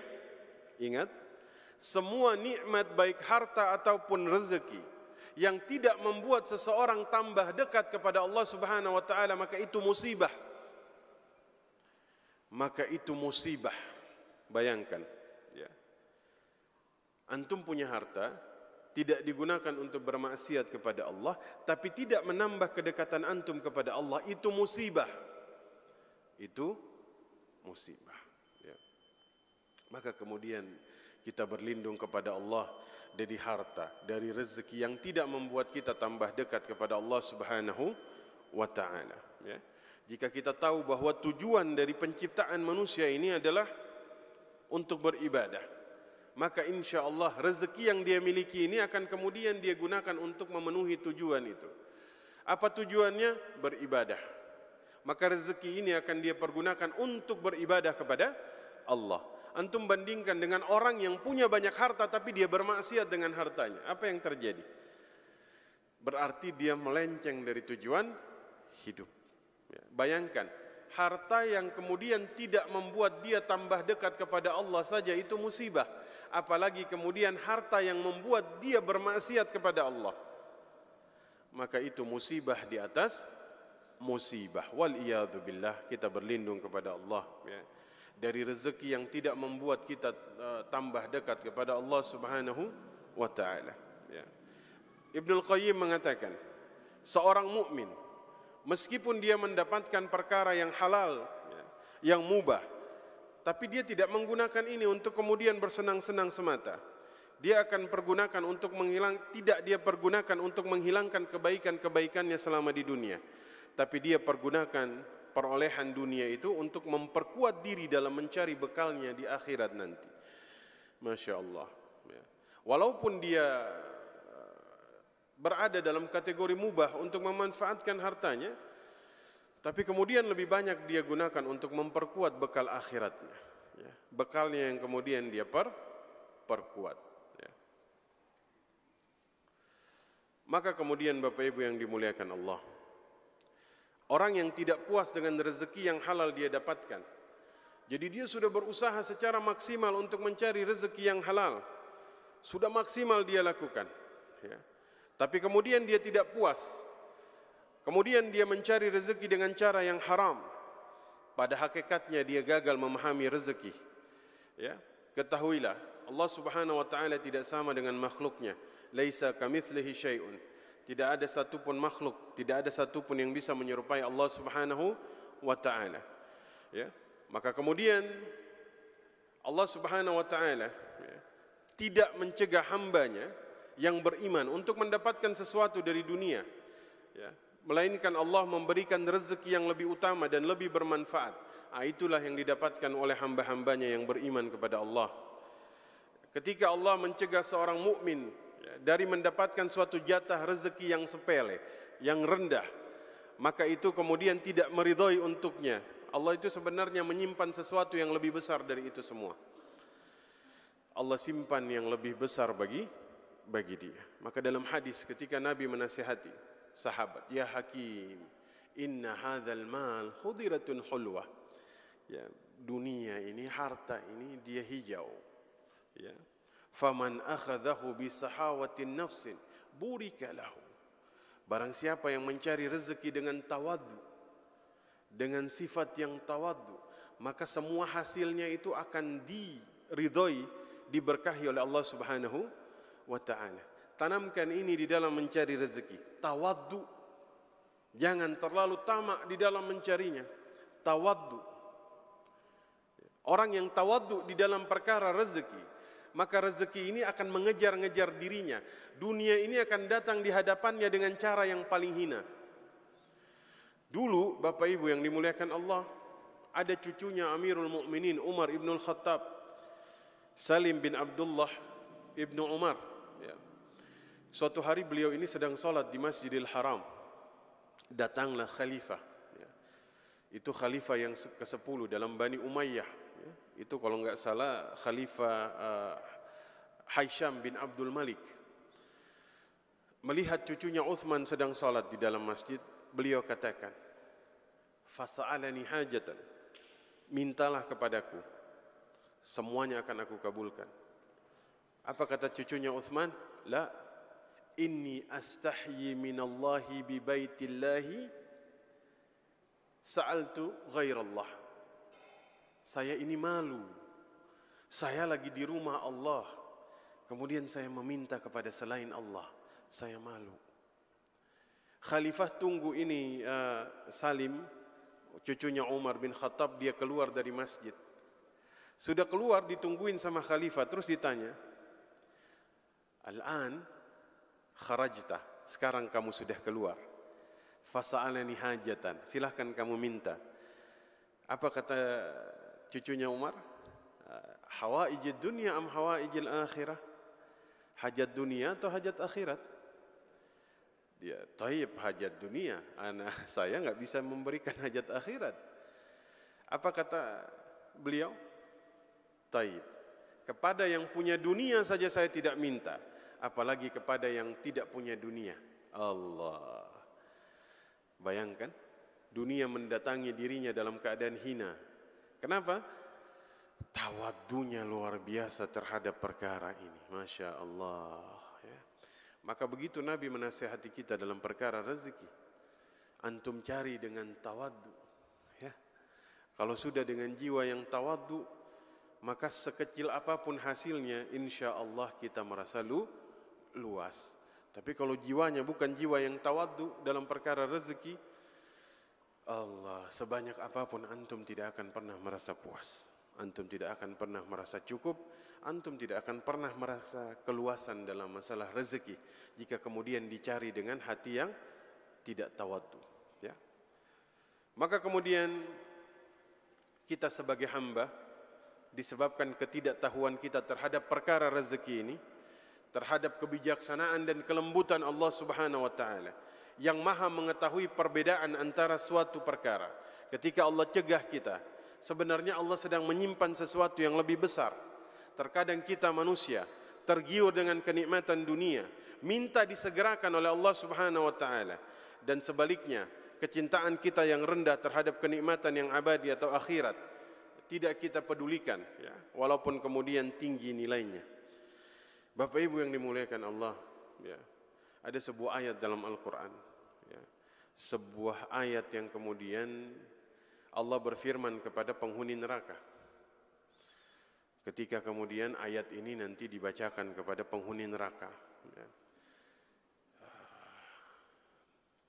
Ingat, semua nikmat baik harta ataupun rezeki yang tidak membuat seseorang tambah dekat kepada Allah Subhanahu wa taala maka itu musibah. Maka itu musibah. Bayangkan, ya. Antum punya harta tidak digunakan untuk bermaksiat kepada Allah tapi tidak menambah kedekatan antum kepada Allah itu musibah. Itu musibah, ya. Maka kemudian kita berlindung kepada Allah dari harta, dari rezeki yang tidak membuat kita tambah dekat kepada Allah Subhanahu wa taala, ya. Jika kita tahu bahwa tujuan dari penciptaan manusia ini adalah untuk beribadah, maka insya Allah rezeki yang dia miliki ini akan kemudian dia gunakan untuk memenuhi tujuan itu. Apa tujuannya? Beribadah. Maka rezeki ini akan dia pergunakan untuk beribadah kepada Allah antum bandingkan dengan orang yang punya banyak harta tapi dia bermaksiat dengan hartanya. Apa yang terjadi? Berarti dia melenceng dari tujuan hidup. Ya, bayangkan, harta yang kemudian tidak membuat dia tambah dekat kepada Allah saja itu musibah. Apalagi kemudian harta yang membuat dia bermaksiat kepada Allah. Maka itu musibah di atas musibah. Wal billah kita berlindung kepada Allah. Ya dari rezeki yang tidak membuat kita uh, tambah dekat kepada Allah Subhanahu wa taala. Ya. Ibnu Qayyim mengatakan, seorang mukmin meskipun dia mendapatkan perkara yang halal, ya, yang mubah, tapi dia tidak menggunakan ini untuk kemudian bersenang-senang semata. Dia akan pergunakan untuk menghilang tidak dia pergunakan untuk menghilangkan kebaikan-kebaikannya selama di dunia, tapi dia pergunakan perolehan dunia itu untuk memperkuat diri dalam mencari bekalnya di akhirat nanti. Masya Allah. Ya. Walaupun dia eh, berada dalam kategori mubah untuk memanfaatkan hartanya, tapi kemudian lebih banyak dia gunakan untuk memperkuat bekal akhiratnya. Ya, bekalnya yang kemudian dia per, perkuat. Ya. Maka kemudian Bapak Ibu yang dimuliakan Allah, Orang yang tidak puas dengan rezeki yang halal dia dapatkan. Jadi dia sudah berusaha secara maksimal untuk mencari rezeki yang halal. Sudah maksimal dia lakukan. Ya. Tapi kemudian dia tidak puas. Kemudian dia mencari rezeki dengan cara yang haram. Pada hakikatnya dia gagal memahami rezeki. Ya, ketahuilah Allah Subhanahu wa taala tidak sama dengan makhluknya. Laisa kamithlihi syai'un. Tidak ada satupun makhluk, tidak ada satupun yang bisa menyerupai Allah Subhanahu wa taala. Ya. Maka kemudian Allah Subhanahu wa taala ya, tidak mencegah hambanya yang beriman untuk mendapatkan sesuatu dari dunia. Ya. Melainkan Allah memberikan rezeki yang lebih utama dan lebih bermanfaat. Ah, itulah yang didapatkan oleh hamba-hambanya yang beriman kepada Allah. Ketika Allah mencegah seorang mukmin dari mendapatkan suatu jatah rezeki yang sepele, yang rendah, maka itu kemudian tidak meridhoi untuknya. Allah itu sebenarnya menyimpan sesuatu yang lebih besar dari itu semua. Allah simpan yang lebih besar bagi bagi dia. Maka dalam hadis ketika Nabi menasihati sahabat, "Ya Hakim, inna hadzal mal khudiratun hulwah." Ya, dunia ini, harta ini dia hijau. Ya, faman akhadahu bi sahawatin nafsin burika barang siapa yang mencari rezeki dengan tawadu, dengan sifat yang tawaddu maka semua hasilnya itu akan diridhoi diberkahi oleh Allah Subhanahu wa taala tanamkan ini di dalam mencari rezeki tawaddu jangan terlalu tamak di dalam mencarinya tawaddu Orang yang tawaddu di dalam perkara rezeki maka rezeki ini akan mengejar-ngejar dirinya. Dunia ini akan datang di hadapannya dengan cara yang paling hina. Dulu Bapak Ibu yang dimuliakan Allah, ada cucunya Amirul Mukminin Umar Ibnul Khattab, Salim bin Abdullah Ibnu Umar. Ya. Suatu hari beliau ini sedang sholat di Masjidil Haram. Datanglah khalifah. Ya. Itu khalifah yang ke-10 dalam Bani Umayyah itu kalau nggak salah Khalifah eh, uh, Haisham bin Abdul Malik melihat cucunya Uthman sedang salat di dalam masjid beliau katakan fasa'alani hajatan mintalah kepadaku semuanya akan aku kabulkan apa kata cucunya Uthman la inni astahyi minallahi bi baitillahi sa'altu ghairallah saya ini malu. Saya lagi di rumah Allah. Kemudian saya meminta kepada selain Allah. Saya malu. Khalifah tunggu ini uh, Salim, cucunya Umar bin Khattab, dia keluar dari masjid. Sudah keluar ditungguin sama khalifah, terus ditanya, Al-an kharajta, sekarang kamu sudah keluar. Fasa'alani hajatan, silahkan kamu minta. Apa kata cucunya Umar eh, hawaijid dunia am hawaijil akhirah hajat dunia atau hajat akhirat dia taib hajat dunia anak saya nggak bisa memberikan hajat akhirat apa kata beliau taib kepada yang punya dunia saja saya tidak minta apalagi kepada yang tidak punya dunia Allah bayangkan dunia mendatangi dirinya dalam keadaan hina Kenapa? Tawadunya luar biasa terhadap perkara ini. Masya Allah. Ya. Maka begitu Nabi menasihati kita dalam perkara rezeki. Antum cari dengan tawadu. Ya. Kalau sudah dengan jiwa yang tawadu, maka sekecil apapun hasilnya, insya Allah kita merasa lu, luas. Tapi kalau jiwanya bukan jiwa yang tawadu dalam perkara rezeki, Allah, sebanyak apapun antum tidak akan pernah merasa puas. Antum tidak akan pernah merasa cukup, antum tidak akan pernah merasa keluasan dalam masalah rezeki jika kemudian dicari dengan hati yang tidak tawadu, ya. Maka kemudian kita sebagai hamba disebabkan ketidaktahuan kita terhadap perkara rezeki ini, terhadap kebijaksanaan dan kelembutan Allah Subhanahu wa taala yang maha mengetahui perbedaan antara suatu perkara. Ketika Allah cegah kita, sebenarnya Allah sedang menyimpan sesuatu yang lebih besar. Terkadang kita manusia tergiur dengan kenikmatan dunia, minta disegerakan oleh Allah Subhanahu wa taala. Dan sebaliknya, kecintaan kita yang rendah terhadap kenikmatan yang abadi atau akhirat tidak kita pedulikan ya, walaupun kemudian tinggi nilainya. Bapak Ibu yang dimuliakan Allah, ya, ada sebuah ayat dalam Al-Quran ya. sebuah ayat yang kemudian Allah berfirman kepada penghuni neraka ketika kemudian ayat ini nanti dibacakan kepada penghuni neraka ya.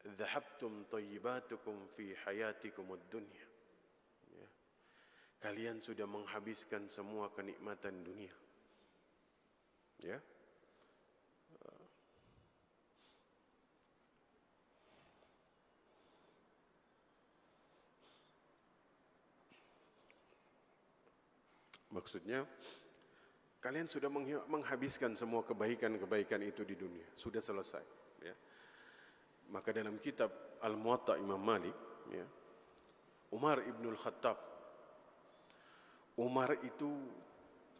Zahabtum tayyibatukum fi hayatikum dunya ya. Kalian sudah menghabiskan semua kenikmatan dunia Ya, Maksudnya kalian sudah menghabiskan semua kebaikan-kebaikan itu di dunia, sudah selesai. Ya. Maka dalam kitab Al-Muwatta Imam Malik, ya, Umar ibnul Khattab, Umar itu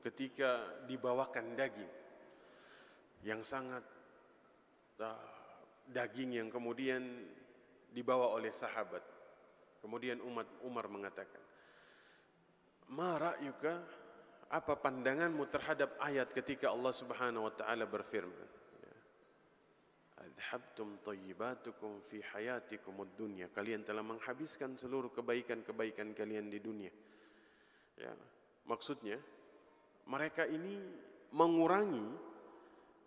ketika dibawakan daging yang sangat ah, daging yang kemudian dibawa oleh sahabat. Kemudian umat Umar mengatakan, "Ma ra'yuka apa pandanganmu terhadap ayat ketika Allah Subhanahu wa taala berfirman? Adhabtum tayyibatukum fi hayatikum dunya. Kalian telah menghabiskan seluruh kebaikan-kebaikan kalian di dunia. Ya, maksudnya mereka ini mengurangi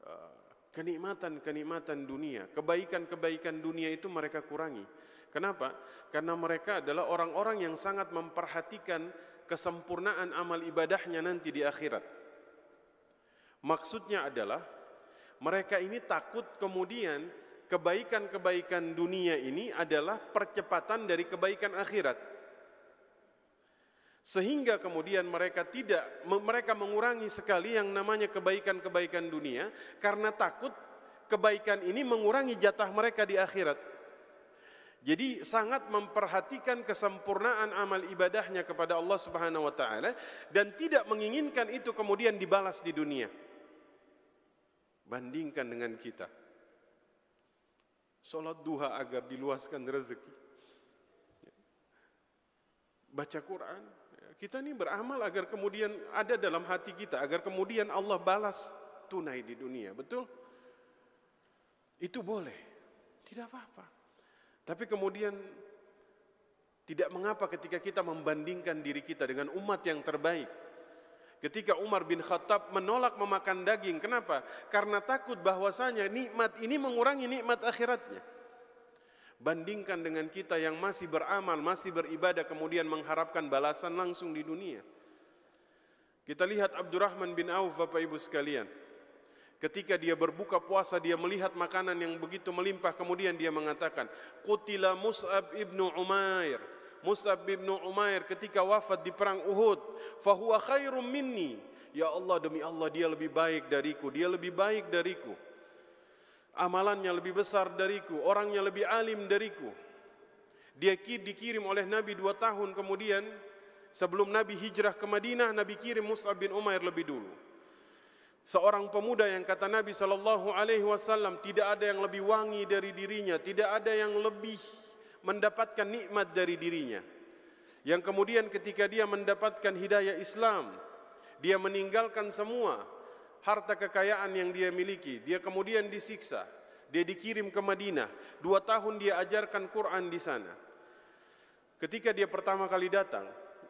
eh, kenikmatan-kenikmatan dunia, kebaikan-kebaikan dunia itu mereka kurangi. Kenapa? Karena mereka adalah orang-orang yang sangat memperhatikan kesempurnaan amal ibadahnya nanti di akhirat. Maksudnya adalah mereka ini takut kemudian kebaikan-kebaikan dunia ini adalah percepatan dari kebaikan akhirat. Sehingga kemudian mereka tidak mereka mengurangi sekali yang namanya kebaikan-kebaikan dunia karena takut kebaikan ini mengurangi jatah mereka di akhirat. Jadi sangat memperhatikan kesempurnaan amal ibadahnya kepada Allah Subhanahu wa taala dan tidak menginginkan itu kemudian dibalas di dunia. Bandingkan dengan kita. Salat duha agar diluaskan rezeki. Baca Quran. Kita ini beramal agar kemudian ada dalam hati kita agar kemudian Allah balas tunai di dunia, betul? Itu boleh. Tidak apa-apa. Tapi kemudian tidak mengapa ketika kita membandingkan diri kita dengan umat yang terbaik. Ketika Umar bin Khattab menolak memakan daging, kenapa? Karena takut bahwasanya nikmat ini mengurangi nikmat akhiratnya. Bandingkan dengan kita yang masih beramal, masih beribadah kemudian mengharapkan balasan langsung di dunia. Kita lihat Abdurrahman bin Auf Bapak Ibu sekalian. Ketika dia berbuka puasa, dia melihat makanan yang begitu melimpah. Kemudian dia mengatakan, kutilah Mus'ab ibnu Umair. Mus'ab ibnu Umair ketika wafat di perang Uhud. Fahuwa khairum minni. Ya Allah, demi Allah, dia lebih baik dariku. Dia lebih baik dariku. Amalannya lebih besar dariku. Orangnya lebih alim dariku. Dia dikirim oleh Nabi dua tahun kemudian. Sebelum Nabi hijrah ke Madinah, Nabi kirim Mus'ab bin Umair lebih dulu. Seorang pemuda yang kata Nabi Shallallahu Alaihi Wasallam tidak ada yang lebih wangi dari dirinya, tidak ada yang lebih mendapatkan nikmat dari dirinya. Yang kemudian ketika dia mendapatkan hidayah Islam, dia meninggalkan semua harta kekayaan yang dia miliki. Dia kemudian disiksa, dia dikirim ke Madinah. Dua tahun dia ajarkan Quran di sana. Ketika dia pertama kali datang,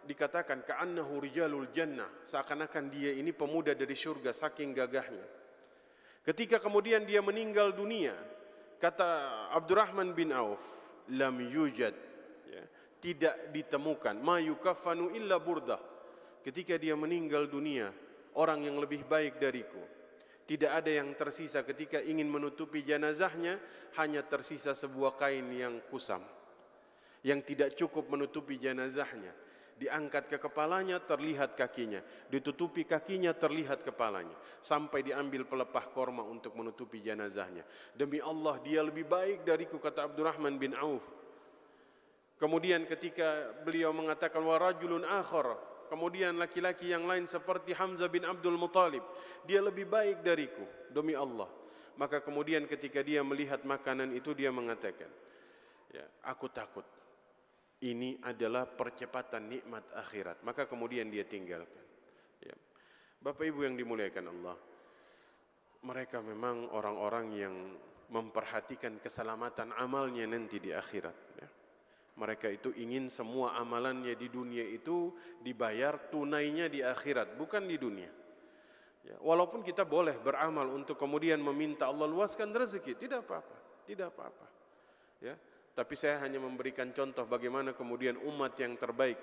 dikatakan ka'annahu rijalul jannah, seakan-akan dia ini pemuda dari surga saking gagahnya. Ketika kemudian dia meninggal dunia, kata Abdurrahman bin Auf, lam yujad, ya, tidak ditemukan, ma yukafanu illa burdah. Ketika dia meninggal dunia, orang yang lebih baik dariku. Tidak ada yang tersisa ketika ingin menutupi jenazahnya, hanya tersisa sebuah kain yang kusam. Yang tidak cukup menutupi jenazahnya diangkat ke kepalanya terlihat kakinya, ditutupi kakinya terlihat kepalanya, sampai diambil pelepah korma untuk menutupi jenazahnya. Demi Allah dia lebih baik dariku kata Abdurrahman bin Auf. Kemudian ketika beliau mengatakan warajulun akhar, kemudian laki-laki yang lain seperti Hamzah bin Abdul Muthalib, dia lebih baik dariku demi Allah. Maka kemudian ketika dia melihat makanan itu dia mengatakan, ya, aku takut ini adalah percepatan nikmat akhirat maka kemudian dia tinggalkan ya. Bapak Ibu yang dimuliakan Allah mereka memang orang-orang yang memperhatikan keselamatan amalnya nanti di akhirat ya. mereka itu ingin semua amalannya di dunia itu dibayar tunainya di akhirat bukan di dunia ya. walaupun kita boleh beramal untuk kemudian meminta Allah luaskan rezeki tidak apa-apa tidak apa-apa ya -apa. Tapi saya hanya memberikan contoh bagaimana kemudian umat yang terbaik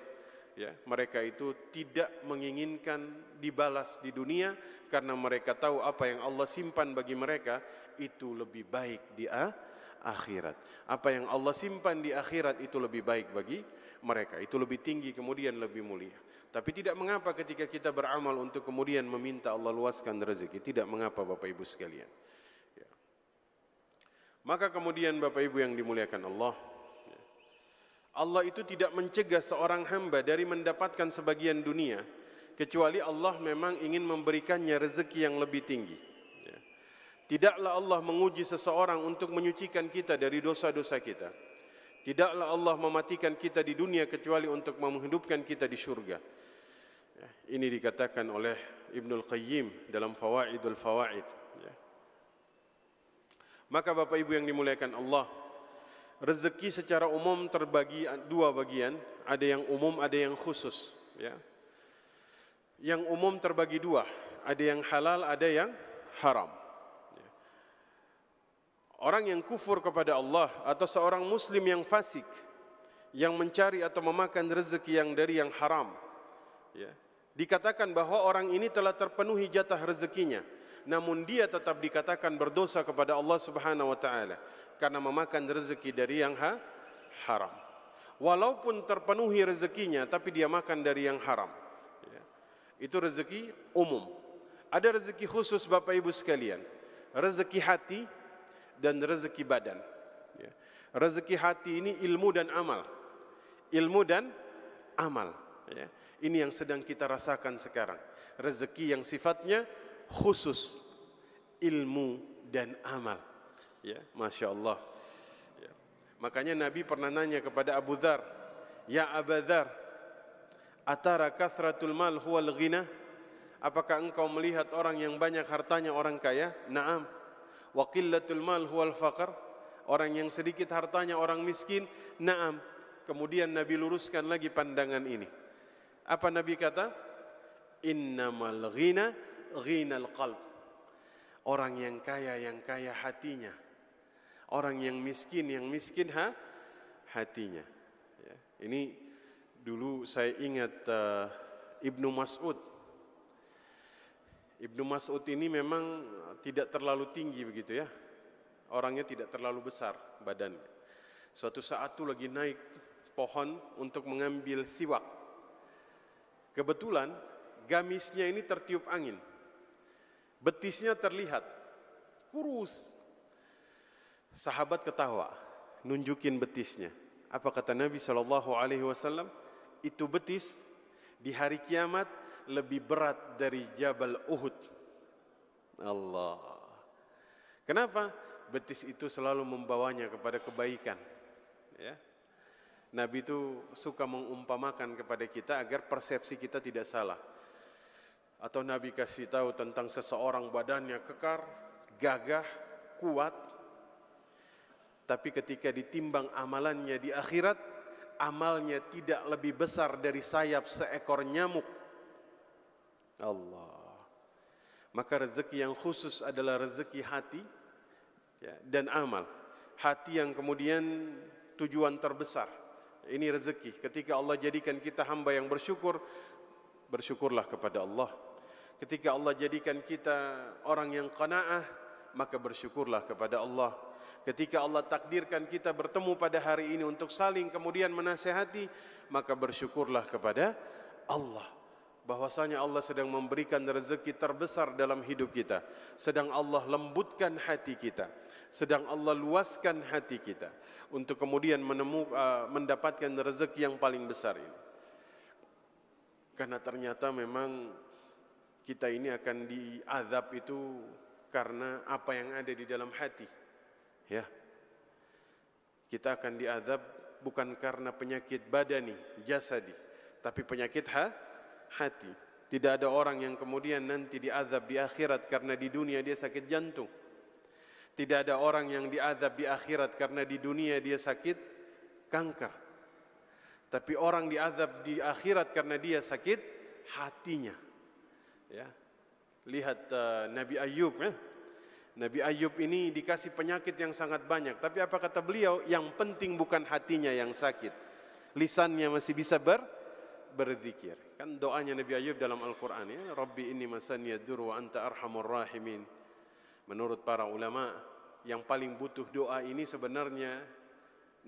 ya, mereka itu tidak menginginkan dibalas di dunia karena mereka tahu apa yang Allah simpan bagi mereka itu lebih baik di akhirat. Apa yang Allah simpan di akhirat itu lebih baik bagi mereka, itu lebih tinggi kemudian lebih mulia. Tapi tidak mengapa ketika kita beramal untuk kemudian meminta Allah luaskan rezeki, tidak mengapa Bapak Ibu sekalian. Maka kemudian Bapak Ibu yang dimuliakan Allah, ya. Allah itu tidak mencegah seorang hamba dari mendapatkan sebagian dunia, kecuali Allah memang ingin memberikannya rezeki yang lebih tinggi. Ya. Tidaklah Allah menguji seseorang untuk menyucikan kita dari dosa-dosa kita. Tidaklah Allah mematikan kita di dunia kecuali untuk menghidupkan kita di surga. Ya. Ini dikatakan oleh Ibnul Qayyim dalam Fawaidul Fawaid. -Fawaid. Maka Bapak Ibu yang dimuliakan Allah, rezeki secara umum terbagi dua bagian, ada yang umum, ada yang khusus, ya. Yang umum terbagi dua, ada yang halal, ada yang haram. Ya. Orang yang kufur kepada Allah atau seorang muslim yang fasik yang mencari atau memakan rezeki yang dari yang haram, ya. Dikatakan bahwa orang ini telah terpenuhi jatah rezekinya namun dia tetap dikatakan berdosa kepada Allah Subhanahu wa taala karena memakan rezeki dari yang ha haram. Walaupun terpenuhi rezekinya tapi dia makan dari yang haram. Ya. Itu rezeki umum. Ada rezeki khusus Bapak Ibu sekalian. Rezeki hati dan rezeki badan. Ya. Rezeki hati ini ilmu dan amal. Ilmu dan amal. Ya. Ini yang sedang kita rasakan sekarang. Rezeki yang sifatnya khusus ilmu dan amal. Ya, masya Allah. Ya. Makanya Nabi pernah nanya kepada Abu Dhar, Ya Abu Dhar, Atara kathratul mal huwal ghina? Apakah engkau melihat orang yang banyak hartanya orang kaya? Naam. Wa qillatul mal huwal faqr? Orang yang sedikit hartanya orang miskin? Naam. Kemudian Nabi luruskan lagi pandangan ini. Apa Nabi kata? Innamal ghina ghinal qalb. Orang yang kaya yang kaya hatinya. Orang yang miskin yang miskin ha hatinya. Ya. Ini dulu saya ingat uh, Ibnu Mas'ud. Ibnu Mas'ud ini memang tidak terlalu tinggi begitu ya. Orangnya tidak terlalu besar badannya. Suatu saat tuh lagi naik pohon untuk mengambil siwak. Kebetulan gamisnya ini tertiup angin betisnya terlihat kurus. Sahabat ketawa, nunjukin betisnya. Apa kata Nabi Shallallahu Alaihi Wasallam? Itu betis di hari kiamat lebih berat dari Jabal Uhud. Allah. Kenapa? Betis itu selalu membawanya kepada kebaikan. Ya. Nabi itu suka mengumpamakan kepada kita agar persepsi kita tidak salah atau Nabi kasih tahu tentang seseorang badannya kekar, gagah, kuat, tapi ketika ditimbang amalannya di akhirat, amalnya tidak lebih besar dari sayap seekor nyamuk. Allah. Maka rezeki yang khusus adalah rezeki hati ya, dan amal. Hati yang kemudian tujuan terbesar. Ini rezeki. Ketika Allah jadikan kita hamba yang bersyukur, bersyukurlah kepada Allah Ketika Allah jadikan kita orang yang qanaah, maka bersyukurlah kepada Allah. Ketika Allah takdirkan kita bertemu pada hari ini untuk saling kemudian menasehati, maka bersyukurlah kepada Allah. Bahwasanya Allah sedang memberikan rezeki terbesar dalam hidup kita, sedang Allah lembutkan hati kita, sedang Allah luaskan hati kita untuk kemudian menemu, uh, mendapatkan rezeki yang paling besar ini. Karena ternyata memang kita ini akan diazab itu karena apa yang ada di dalam hati. Ya. Kita akan diazab bukan karena penyakit badani, jasadi, tapi penyakit ha, hati. Tidak ada orang yang kemudian nanti diazab di akhirat karena di dunia dia sakit jantung. Tidak ada orang yang diazab di akhirat karena di dunia dia sakit kanker. Tapi orang diazab di akhirat karena dia sakit hatinya. Ya. Lihat uh, Nabi Ayub ya. Nabi Ayub ini dikasih penyakit yang sangat banyak, tapi apa kata beliau? Yang penting bukan hatinya yang sakit. Lisannya masih bisa ber berzikir. Kan doanya Nabi Ayub dalam Al-Qur'an ya, Rabbi inni masani dur wa anta arhamur rahimin. Menurut para ulama, yang paling butuh doa ini sebenarnya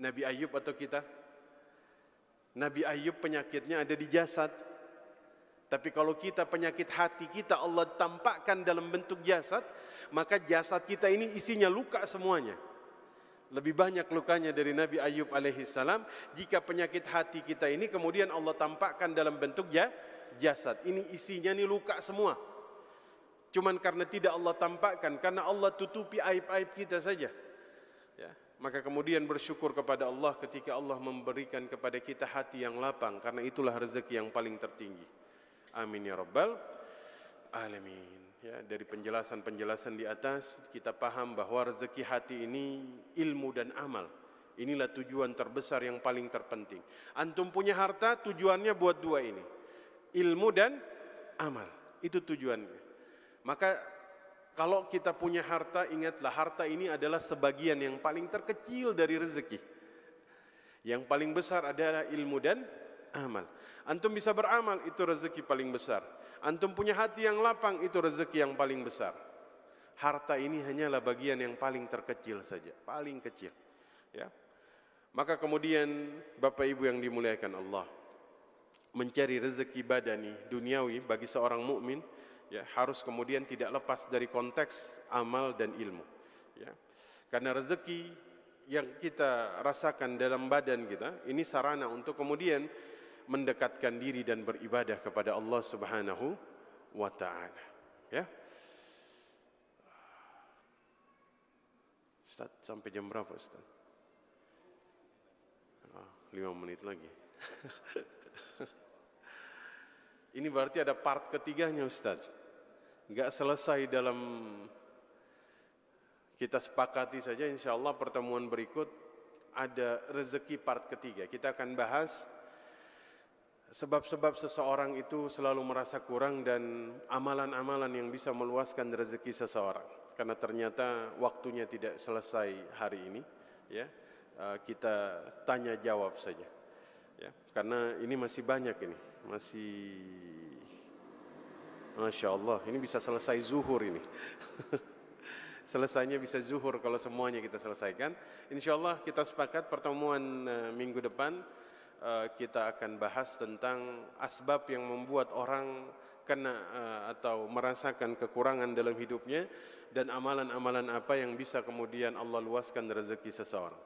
Nabi Ayub atau kita? Nabi Ayub penyakitnya ada di jasad, tapi kalau kita penyakit hati kita Allah tampakkan dalam bentuk jasad, maka jasad kita ini isinya luka semuanya. Lebih banyak lukanya dari Nabi Ayub alaihissalam. jika penyakit hati kita ini kemudian Allah tampakkan dalam bentuk ya jasad. Ini isinya ini luka semua. Cuman karena tidak Allah tampakkan, karena Allah tutupi aib-aib kita saja. Ya, maka kemudian bersyukur kepada Allah ketika Allah memberikan kepada kita hati yang lapang karena itulah rezeki yang paling tertinggi. Amin ya rabbal alamin. Ya, dari penjelasan-penjelasan di atas kita paham bahwa rezeki hati ini ilmu dan amal. Inilah tujuan terbesar yang paling terpenting. Antum punya harta tujuannya buat dua ini. Ilmu dan amal. Itu tujuannya. Maka kalau kita punya harta ingatlah harta ini adalah sebagian yang paling terkecil dari rezeki. Yang paling besar adalah ilmu dan amal. Antum bisa beramal, itu rezeki paling besar. Antum punya hati yang lapang, itu rezeki yang paling besar. Harta ini hanyalah bagian yang paling terkecil saja, paling kecil. Ya. Maka kemudian Bapak Ibu yang dimuliakan Allah mencari rezeki badani duniawi bagi seorang mukmin ya harus kemudian tidak lepas dari konteks amal dan ilmu ya. Karena rezeki yang kita rasakan dalam badan kita ini sarana untuk kemudian mendekatkan diri dan beribadah kepada Allah Subhanahu wa taala. Ya. Ustaz, sampai jam berapa Ustaz? Oh, lima menit lagi. Ini berarti ada part ketiganya Ustaz. Enggak selesai dalam kita sepakati saja insya Allah pertemuan berikut ada rezeki part ketiga. Kita akan bahas Sebab-sebab seseorang itu selalu merasa kurang dan amalan-amalan yang bisa meluaskan rezeki seseorang. Karena ternyata waktunya tidak selesai hari ini, ya. Eh, kita tanya jawab saja. Ya, karena ini masih banyak ini, masih Masya Allah, ini bisa selesai zuhur ini. Selesainya bisa zuhur kalau semuanya kita selesaikan. Insya Allah kita sepakat pertemuan eh, minggu depan. Eh, kita akan bahas tentang asbab yang membuat orang kena eh, atau merasakan kekurangan dalam hidupnya dan amalan-amalan apa yang bisa kemudian Allah luaskan rezeki seseorang.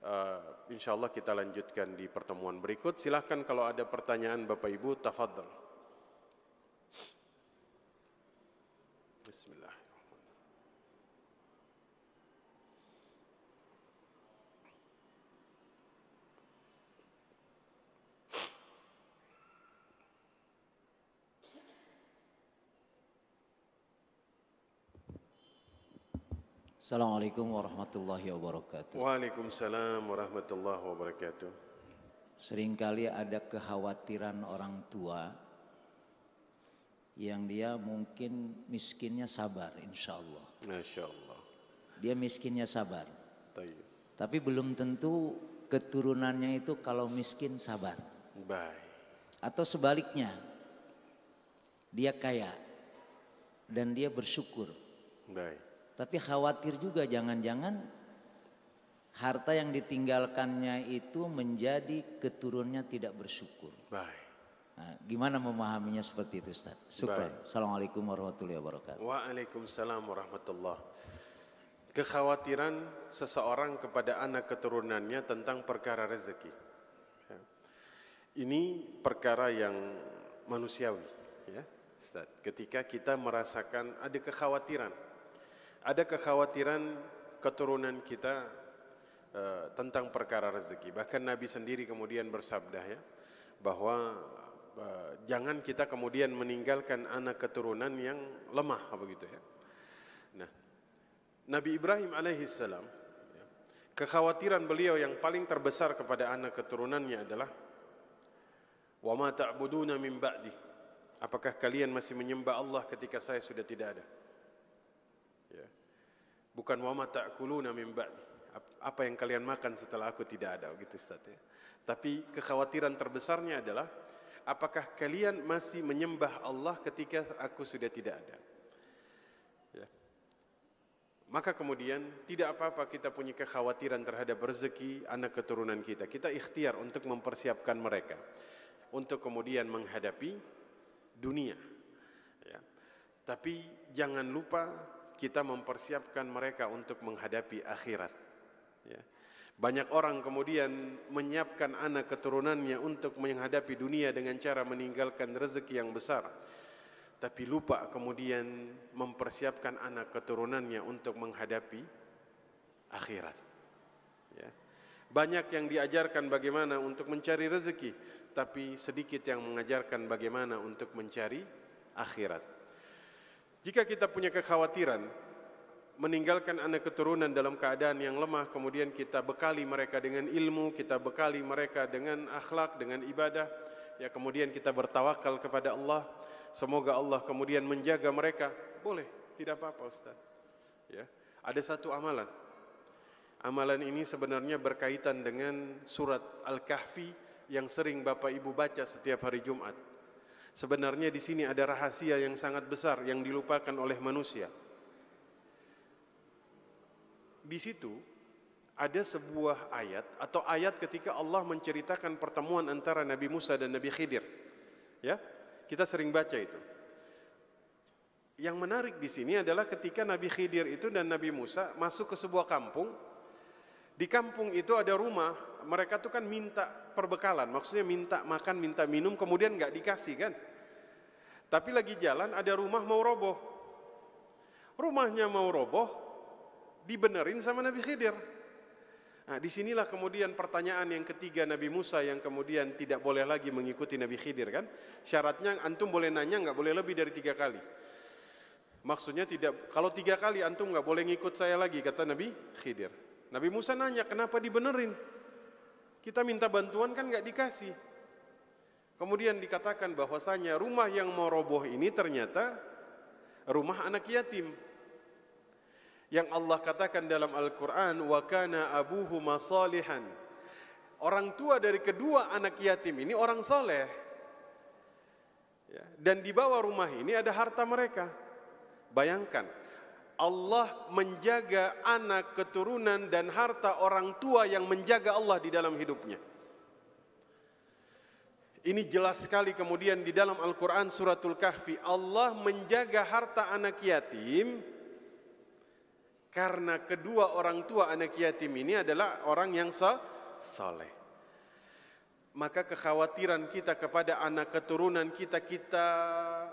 Uh, eh, Insya Allah kita lanjutkan di pertemuan berikut. Silahkan kalau ada pertanyaan Bapak Ibu, tafadhal. Bismillah. Assalamualaikum warahmatullahi wabarakatuh. Waalaikumsalam warahmatullahi wabarakatuh. Seringkali ada kekhawatiran orang tua yang dia mungkin miskinnya sabar insya Allah. Insya Allah. Dia miskinnya sabar. Tayyip. Tapi belum tentu keturunannya itu kalau miskin sabar. Baik. Atau sebaliknya dia kaya dan dia bersyukur. Baik. Tapi khawatir juga jangan-jangan harta yang ditinggalkannya itu menjadi keturunannya tidak bersyukur. Baik. Nah, gimana memahaminya seperti itu Ustaz? Syukur. Baik. Assalamualaikum warahmatullahi wabarakatuh. Waalaikumsalam warahmatullahi Kekhawatiran seseorang kepada anak keturunannya tentang perkara rezeki. Ya. Ini perkara yang manusiawi. Ya, Ustaz. Ketika kita merasakan ada kekhawatiran ada kekhawatiran keturunan kita uh, tentang perkara rezeki. Bahkan Nabi sendiri kemudian bersabda ya bahwa uh, jangan kita kemudian meninggalkan anak keturunan yang lemah begitu ya. Nah, Nabi Ibrahim alaihissalam ya, kekhawatiran beliau yang paling terbesar kepada anak keturunannya adalah wa ma ta'buduna min ba'di Apakah kalian masih menyembah Allah ketika saya sudah tidak ada? Bukan wama ta'kuluna min ba'di. Apa yang kalian makan setelah aku tidak ada gitu Ustaz ya. Tapi kekhawatiran terbesarnya adalah apakah kalian masih menyembah Allah ketika aku sudah tidak ada? Ya. Maka kemudian tidak apa-apa kita punya kekhawatiran terhadap rezeki anak keturunan kita. Kita ikhtiar untuk mempersiapkan mereka untuk kemudian menghadapi dunia. Ya. Tapi jangan lupa kita mempersiapkan mereka untuk menghadapi akhirat. Ya. Banyak orang kemudian menyiapkan anak keturunannya untuk menghadapi dunia dengan cara meninggalkan rezeki yang besar. Tapi lupa kemudian mempersiapkan anak keturunannya untuk menghadapi akhirat. Ya. Banyak yang diajarkan bagaimana untuk mencari rezeki, tapi sedikit yang mengajarkan bagaimana untuk mencari akhirat. Jika kita punya kekhawatiran meninggalkan anak keturunan dalam keadaan yang lemah, kemudian kita bekali mereka dengan ilmu, kita bekali mereka dengan akhlak, dengan ibadah, ya kemudian kita bertawakal kepada Allah. Semoga Allah kemudian menjaga mereka. Boleh, tidak apa-apa Ustaz. Ya. Ada satu amalan. Amalan ini sebenarnya berkaitan dengan surat Al-Kahfi yang sering Bapak Ibu baca setiap hari Jumat. Sebenarnya di sini ada rahasia yang sangat besar yang dilupakan oleh manusia. Di situ ada sebuah ayat atau ayat ketika Allah menceritakan pertemuan antara Nabi Musa dan Nabi Khidir. Ya, kita sering baca itu. Yang menarik di sini adalah ketika Nabi Khidir itu dan Nabi Musa masuk ke sebuah kampung. Di kampung itu ada rumah mereka tuh kan minta perbekalan, maksudnya minta makan, minta minum, kemudian nggak dikasih kan? Tapi lagi jalan ada rumah mau roboh. Rumahnya mau roboh, dibenerin sama Nabi Khidir. Nah, disinilah kemudian pertanyaan yang ketiga Nabi Musa yang kemudian tidak boleh lagi mengikuti Nabi Khidir kan? Syaratnya antum boleh nanya nggak boleh lebih dari tiga kali. Maksudnya tidak kalau tiga kali antum nggak boleh ngikut saya lagi kata Nabi Khidir. Nabi Musa nanya kenapa dibenerin? Kita minta bantuan kan nggak dikasih. Kemudian dikatakan bahwasanya rumah yang mau roboh ini ternyata rumah anak yatim. Yang Allah katakan dalam Al-Qur'an wa kana abuhuma salihan. Orang tua dari kedua anak yatim ini orang soleh. Ya, dan di bawah rumah ini ada harta mereka. Bayangkan, Allah menjaga anak keturunan dan harta orang tua yang menjaga Allah di dalam hidupnya. Ini jelas sekali kemudian di dalam Al-Quran suratul kahfi. Allah menjaga harta anak yatim karena kedua orang tua anak yatim ini adalah orang yang soleh maka kekhawatiran kita kepada anak keturunan kita kita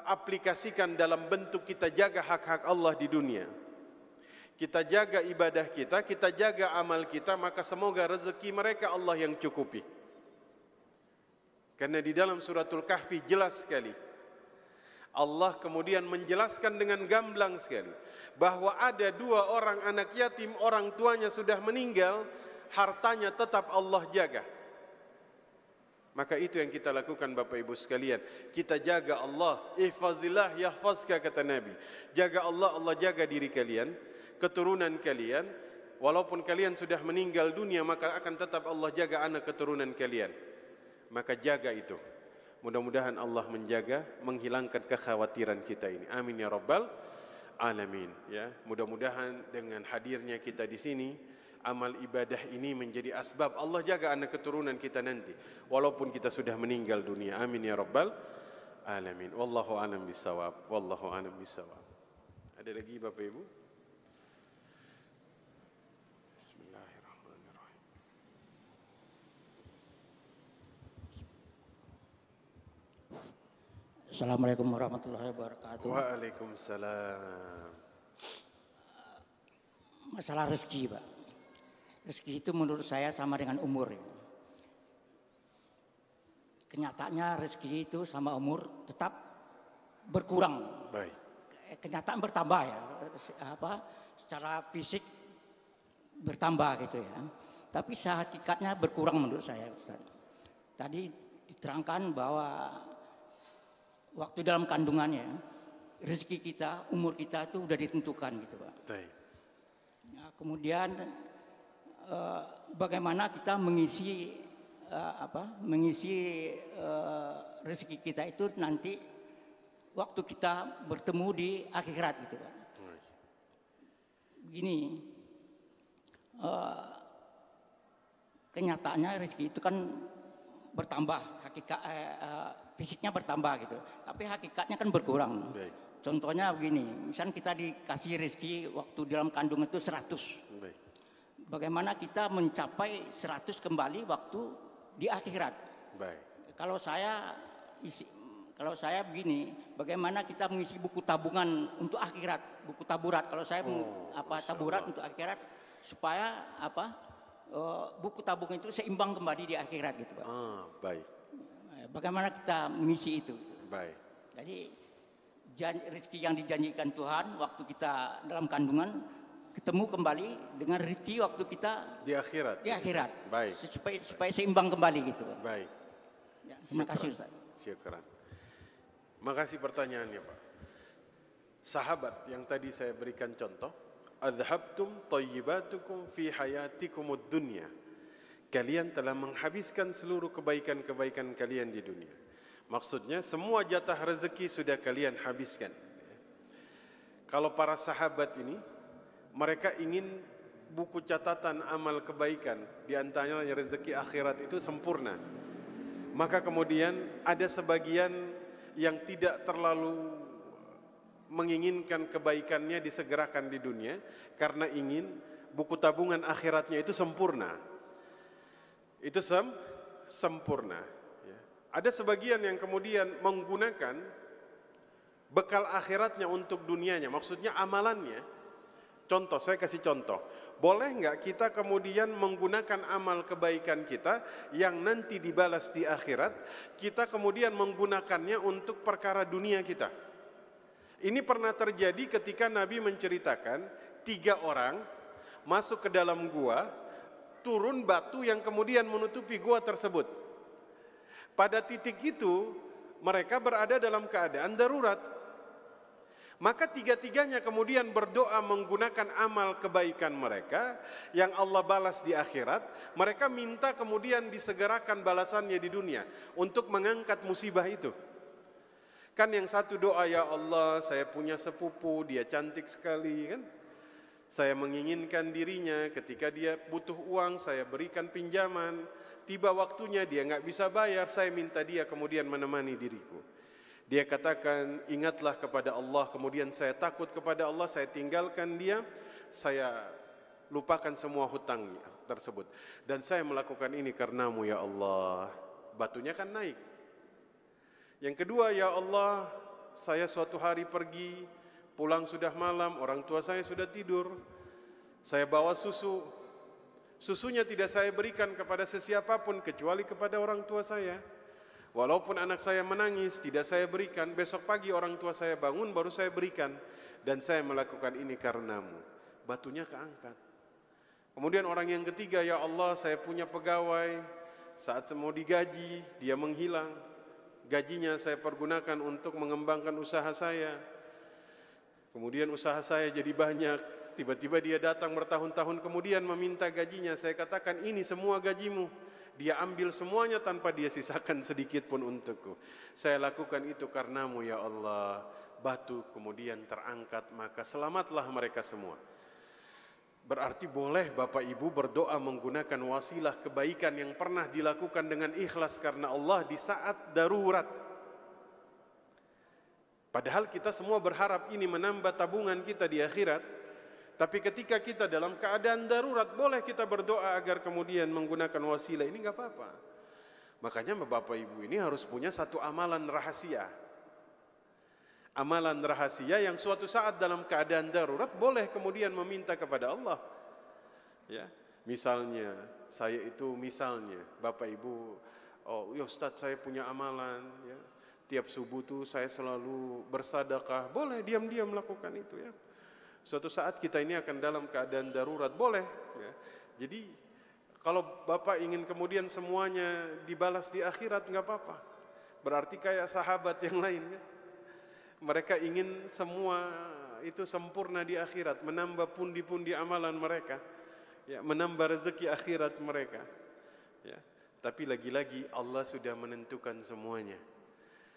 aplikasikan dalam bentuk kita jaga hak-hak Allah di dunia. Kita jaga ibadah kita, kita jaga amal kita, maka semoga rezeki mereka Allah yang cukupi. Karena di dalam suratul Kahfi jelas sekali. Allah kemudian menjelaskan dengan gamblang sekali bahwa ada dua orang anak yatim, orang tuanya sudah meninggal, hartanya tetap Allah jaga. Maka itu yang kita lakukan Bapak Ibu sekalian. Kita jaga Allah, ihfazillah yahfazka kata Nabi. Jaga Allah, Allah jaga diri kalian, keturunan kalian. Walaupun kalian sudah meninggal dunia, maka akan tetap Allah jaga anak keturunan kalian. Maka jaga itu. Mudah-mudahan Allah menjaga, menghilangkan kekhawatiran kita ini. Amin ya rabbal alamin ya. Mudah-mudahan dengan hadirnya kita di sini amal ibadah ini menjadi asbab Allah jaga anak keturunan kita nanti walaupun kita sudah meninggal dunia amin ya rabbal alamin wallahu alam bisawab wallahu alam bisawab ada lagi Bapak Ibu Assalamualaikum warahmatullahi wabarakatuh. Waalaikumsalam. Masalah rezeki, Pak. Rezeki itu menurut saya sama dengan umur. Ya. Kenyataannya rezeki itu sama umur tetap berkurang. Baik. Eh, kenyataan bertambah ya, apa secara fisik bertambah gitu ya. Tapi sehakikatnya berkurang menurut saya. Ustaz. Tadi diterangkan bahwa waktu dalam kandungannya rezeki kita, umur kita itu sudah ditentukan gitu, Pak. Nah, kemudian Eh, bagaimana kita mengisi uh, apa mengisi uh, rezeki kita itu nanti waktu kita bertemu di akhirat gitu pak gini uh, kenyataannya rezeki itu kan bertambah hakikat uh, fisiknya bertambah gitu tapi hakikatnya kan berkurang Baik. contohnya begini misalnya kita dikasih rezeki waktu dalam kandung itu 100 Baik bagaimana kita mencapai 100 kembali waktu di akhirat. Baik. Kalau saya isi kalau saya begini, bagaimana kita mengisi buku tabungan untuk akhirat, buku taburat. Kalau saya oh, apa taburat untuk akhirat supaya apa eh, buku tabungan itu seimbang kembali di akhirat gitu, Pak. Ah, baik. Eh, bagaimana kita mengisi itu? Baik. Jadi rezeki yang dijanjikan Tuhan waktu kita dalam kandungan ketemu kembali dengan rezeki waktu kita di akhirat. Di akhirat. Baik. Supaya supaya seimbang kembali gitu. Baik. Ya, terima kasih Ustaz. Syukran. Makasih pertanyaannya, Pak. Sahabat yang tadi saya berikan contoh, adhabtum tayyibatukum fi hayatikumud dunya. Kalian telah menghabiskan seluruh kebaikan-kebaikan kalian di dunia. Maksudnya semua jatah rezeki sudah kalian habiskan. Kalau para sahabat ini mereka ingin buku catatan amal kebaikan di antaranya rezeki akhirat itu sempurna. Maka kemudian ada sebagian yang tidak terlalu menginginkan kebaikannya disegerakan di dunia karena ingin buku tabungan akhiratnya itu sempurna. Itu sem sempurna. Ya. Ada sebagian yang kemudian menggunakan bekal akhiratnya untuk dunianya, maksudnya amalannya Contoh, saya kasih contoh. Boleh nggak kita kemudian menggunakan amal kebaikan kita yang nanti dibalas di akhirat, kita kemudian menggunakannya untuk perkara dunia kita. Ini pernah terjadi ketika Nabi menceritakan tiga orang masuk ke dalam gua, turun batu yang kemudian menutupi gua tersebut. Pada titik itu mereka berada dalam keadaan darurat, maka tiga-tiganya kemudian berdoa menggunakan amal kebaikan mereka yang Allah balas di akhirat. Mereka minta kemudian disegerakan balasannya di dunia untuk mengangkat musibah itu. Kan yang satu doa ya Allah, saya punya sepupu, dia cantik sekali kan? Saya menginginkan dirinya ketika dia butuh uang, saya berikan pinjaman. Tiba waktunya dia nggak bisa bayar, saya minta dia kemudian menemani diriku. Dia katakan, ingatlah kepada Allah, kemudian saya takut kepada Allah, saya tinggalkan dia, saya lupakan semua hutang tersebut. Dan saya melakukan ini karenamu ya Allah. Batunya kan naik. Yang kedua, ya Allah, saya suatu hari pergi, pulang sudah malam, orang tua saya sudah tidur. Saya bawa susu. Susunya tidak saya berikan kepada sesiapapun kecuali kepada orang tua saya. Walaupun anak saya menangis, tidak saya berikan. Besok pagi orang tua saya bangun, baru saya berikan. Dan saya melakukan ini karenamu. Batunya keangkat. Kemudian orang yang ketiga, ya Allah saya punya pegawai. Saat mau digaji, dia menghilang. Gajinya saya pergunakan untuk mengembangkan usaha saya. Kemudian usaha saya jadi banyak. Tiba-tiba dia datang bertahun-tahun kemudian meminta gajinya. Saya katakan ini semua gajimu dia ambil semuanya tanpa dia sisakan sedikit pun untukku. Saya lakukan itu karenamu ya Allah. Batu kemudian terangkat maka selamatlah mereka semua. Berarti boleh Bapak Ibu berdoa menggunakan wasilah kebaikan yang pernah dilakukan dengan ikhlas karena Allah di saat darurat. Padahal kita semua berharap ini menambah tabungan kita di akhirat. Tapi ketika kita dalam keadaan darurat, boleh kita berdoa agar kemudian menggunakan wasilah ini nggak apa-apa. Makanya Bapak Ibu ini harus punya satu amalan rahasia. Amalan rahasia yang suatu saat dalam keadaan darurat boleh kemudian meminta kepada Allah. Ya, misalnya saya itu misalnya Bapak Ibu, oh ya Ustaz saya punya amalan ya. Tiap subuh tuh saya selalu bersadakah. Boleh diam-diam melakukan itu ya. Suatu saat kita ini akan dalam keadaan darurat, boleh. Ya. Jadi kalau Bapak ingin kemudian semuanya dibalas di akhirat, nggak apa-apa. Berarti kayak sahabat yang lain. Ya. Mereka ingin semua itu sempurna di akhirat, menambah pundi-pundi amalan mereka, ya, menambah rezeki akhirat mereka. Ya. Tapi lagi-lagi Allah sudah menentukan semuanya.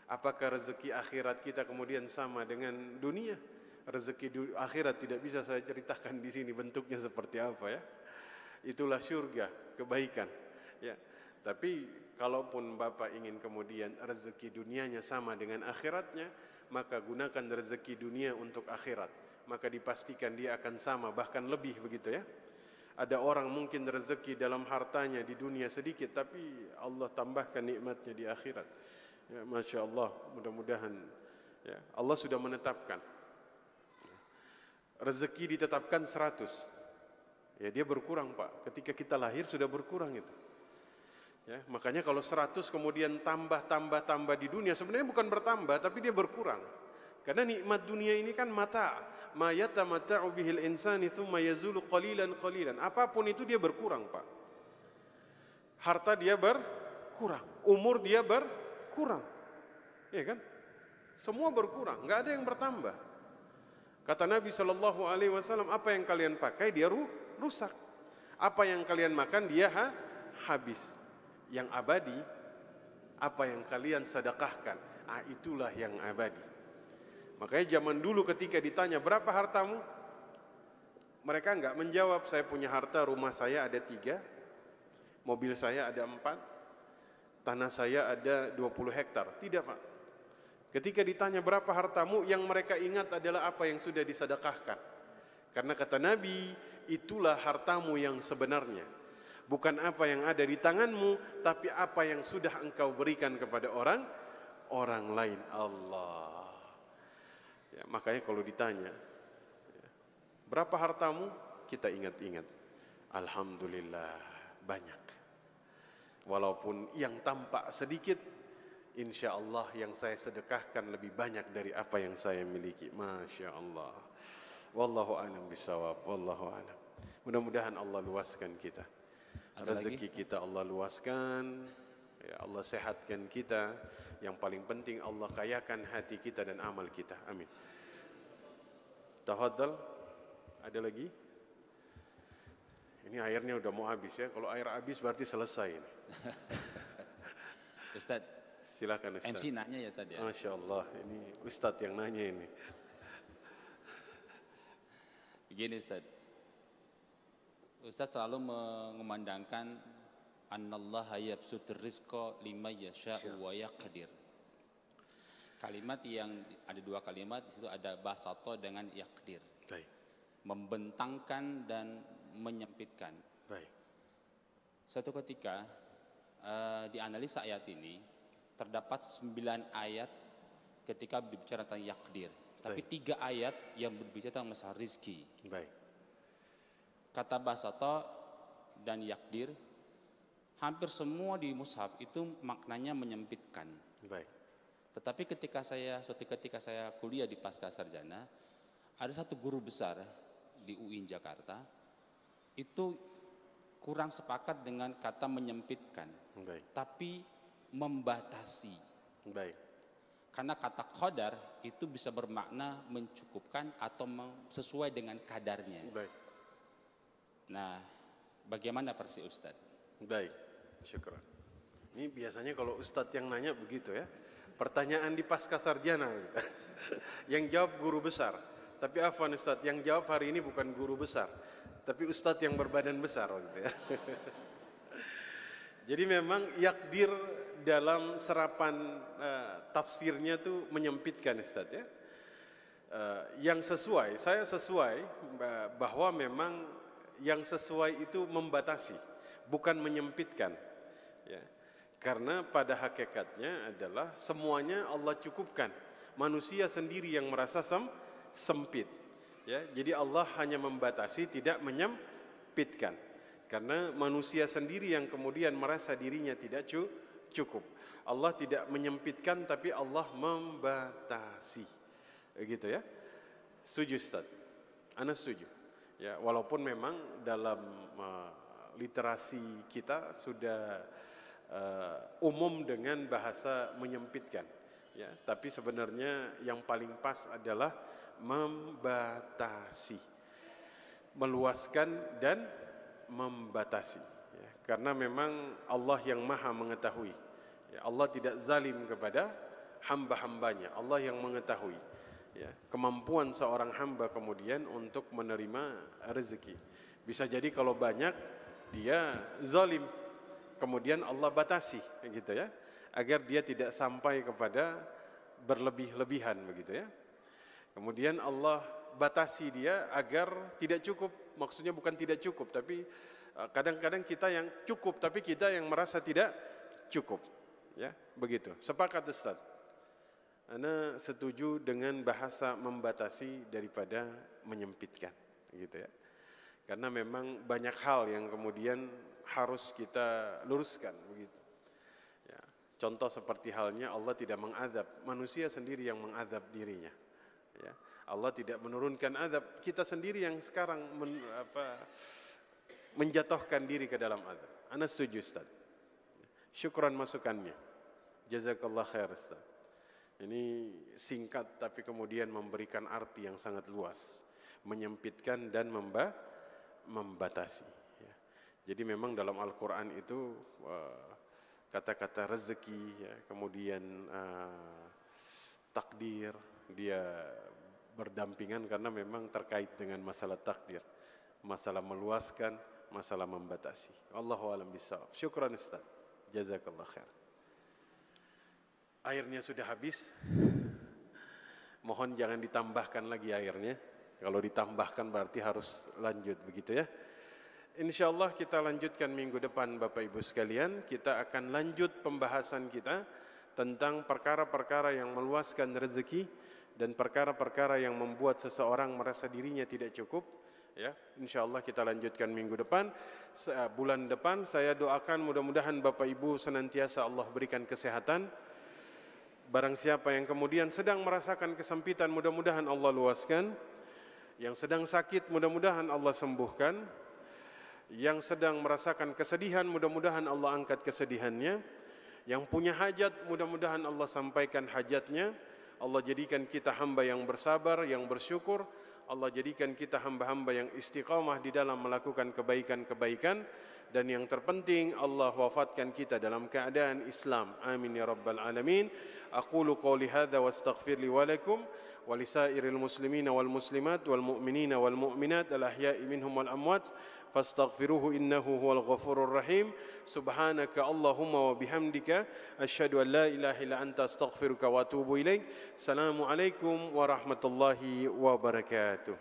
Apakah rezeki akhirat kita kemudian sama dengan dunia? rezeki di akhirat tidak bisa saya ceritakan di sini bentuknya seperti apa ya. Itulah surga, kebaikan. Ya. Tapi kalaupun Bapak ingin kemudian rezeki dunianya sama dengan akhiratnya, maka gunakan rezeki dunia untuk akhirat. Maka dipastikan dia akan sama bahkan lebih begitu ya. Ada orang mungkin rezeki dalam hartanya di dunia sedikit tapi Allah tambahkan nikmatnya di akhirat. Ya, Masya Allah mudah-mudahan ya, Allah sudah menetapkan rezeki ditetapkan 100. Ya dia berkurang Pak. Ketika kita lahir sudah berkurang itu. Ya, makanya kalau 100 kemudian tambah tambah tambah di dunia sebenarnya bukan bertambah tapi dia berkurang. Karena nikmat dunia ini kan mata, mata'u bihil insani thumma yazulu qalilan qalilan. Apapun itu dia berkurang, Pak. Harta dia berkurang, umur dia berkurang. Ya kan? Semua berkurang, nggak ada yang bertambah. Kata Nabi Shallallahu Alaihi Wasallam, apa yang kalian pakai dia rusak, apa yang kalian makan dia ha, habis. Yang abadi, apa yang kalian sedekahkan, ah, itulah yang abadi. Makanya zaman dulu ketika ditanya berapa hartamu, mereka nggak menjawab. Saya punya harta, rumah saya ada tiga, mobil saya ada empat, tanah saya ada 20 hektar. Tidak pak, Ketika ditanya berapa hartamu, yang mereka ingat adalah apa yang sudah disedekahkan. Karena kata Nabi, itulah hartamu yang sebenarnya. Bukan apa yang ada di tanganmu, tapi apa yang sudah engkau berikan kepada orang, orang lain Allah. Ya, makanya kalau ditanya, ya, berapa hartamu? Kita ingat-ingat. Alhamdulillah, banyak. Walaupun yang tampak sedikit, Insya Allah yang saya sedekahkan lebih banyak dari apa yang saya miliki. Masya Allah. Wallahu alam bisawab. Wallahu alam. Mudah-mudahan Allah luaskan kita. Rezeki kita Allah luaskan. Ya Allah sehatkan kita. Yang paling penting Allah kayakan hati kita dan amal kita. Amin. Tahadal. Ada lagi? Ini airnya udah mau habis ya. Kalau air habis berarti selesai Ustaz, Silakan Ustaz. MC nanya ya tadi. Ya. Masya Allah, ini Ustadz yang nanya ini. Begini Ustaz. Ustaz selalu mengemandangkan annallaha yabsutur rizqa lima yasha'u wa yaqdir. Kalimat yang ada dua kalimat di situ ada basato dengan yakdir. Baik. Membentangkan dan menyempitkan. Baik. Suatu ketika uh, di analisa ayat ini terdapat sembilan ayat ketika berbicara tentang yakdir. Tapi Baik. tiga ayat yang berbicara tentang masalah rizki. Baik. Kata basata dan yakdir, hampir semua di mushaf itu maknanya menyempitkan. Baik. Tetapi ketika saya suatu ketika saya kuliah di pasca sarjana, ada satu guru besar di UIN Jakarta itu kurang sepakat dengan kata menyempitkan. Baik. Tapi membatasi. Baik. Karena kata kodar itu bisa bermakna mencukupkan atau sesuai dengan kadarnya. Baik. Nah, bagaimana persi Ustadz? Baik, syukur. Ini biasanya kalau Ustadz yang nanya begitu ya. Pertanyaan di pasca sarjana. yang jawab guru besar. Tapi afwan Ustadz, yang jawab hari ini bukan guru besar. Tapi Ustadz yang berbadan besar gitu ya. Jadi memang yakdir dalam serapan uh, tafsirnya tuh menyempitkan Ustaz ya. Uh, yang sesuai, saya sesuai eh, bahwa memang yang sesuai itu membatasi, bukan menyempitkan. Ya. Karena pada hakikatnya adalah semuanya Allah cukupkan. Manusia sendiri yang merasa sem sempit. Ya, jadi Allah hanya membatasi, tidak menyempitkan. Karena manusia sendiri yang kemudian merasa dirinya tidak cukup cukup. Allah tidak menyempitkan tapi Allah membatasi. Gitu ya. Setuju Ustaz? Anda setuju? Ya, walaupun memang dalam uh, literasi kita sudah uh, umum dengan bahasa menyempitkan. Ya, tapi sebenarnya yang paling pas adalah membatasi. Meluaskan dan membatasi karena memang Allah yang maha mengetahui ya, Allah tidak zalim kepada hamba-hambanya Allah yang mengetahui ya, kemampuan seorang hamba kemudian untuk menerima rezeki bisa jadi kalau banyak dia zalim kemudian Allah batasi gitu ya agar dia tidak sampai kepada berlebih-lebihan begitu ya kemudian Allah batasi dia agar tidak cukup maksudnya bukan tidak cukup tapi Eh, kadang-kadang kita yang cukup tapi kita yang merasa tidak cukup. Ya, begitu. Sepakat Ustaz. Anda setuju dengan bahasa membatasi daripada menyempitkan, gitu ya. Karena memang banyak hal yang kemudian harus kita luruskan, begitu. Ya. Contoh seperti halnya Allah tidak mengadab, manusia sendiri yang mengadab dirinya. Ya. Allah tidak menurunkan adab, kita sendiri yang sekarang men, apa, menjatuhkan diri ke dalam azab. Ana setuju Ustaz. Syukuran masukannya. Jazakallah khair Ustaz. Ini singkat tapi kemudian memberikan arti yang sangat luas. Menyempitkan dan memba membatasi. Ya. Jadi memang dalam Al-Quran itu eh, kata-kata rezeki, ya, kemudian eh, takdir, dia berdampingan karena memang terkait dengan masalah takdir. Masalah meluaskan, masalah membatasi. Allahu alam bisawab. Syukran Ustaz. Jazakallah khair. Airnya sudah habis. Mohon jangan ditambahkan lagi airnya. Kalau ditambahkan berarti harus lanjut begitu ya. Insyaallah kita lanjutkan minggu depan Bapak Ibu sekalian. Kita akan lanjut pembahasan kita tentang perkara-perkara yang meluaskan rezeki dan perkara-perkara yang membuat seseorang merasa dirinya tidak cukup ya insya Allah kita lanjutkan minggu depan eh, bulan depan saya doakan mudah-mudahan Bapak Ibu senantiasa Allah berikan kesehatan barang siapa yang kemudian sedang merasakan kesempitan mudah-mudahan Allah luaskan yang sedang sakit mudah-mudahan Allah sembuhkan yang sedang merasakan kesedihan mudah-mudahan Allah angkat kesedihannya yang punya hajat mudah-mudahan Allah sampaikan hajatnya Allah jadikan kita hamba yang bersabar yang bersyukur Allah jadikan kita hamba-hamba yang istiqamah di dalam melakukan kebaikan-kebaikan dan yang terpenting Allah wafatkan kita dalam keadaan Islam. Amin ya rabbal alamin. Aqulu qawli hadza wa astaghfir li wa lakum wa li sairil muslimin wal muslimat wal mu'minina wal mu'minat al ahya'i minhum wal amwat. fastaghfiruhu innahu huwal ghafurur rahim subhanaka allahumma wa bihamdika asyhadu an la ilaha illa anta astaghfiruka wa atubu ilaik assalamu alaikum warahmatullahi wabarakatuh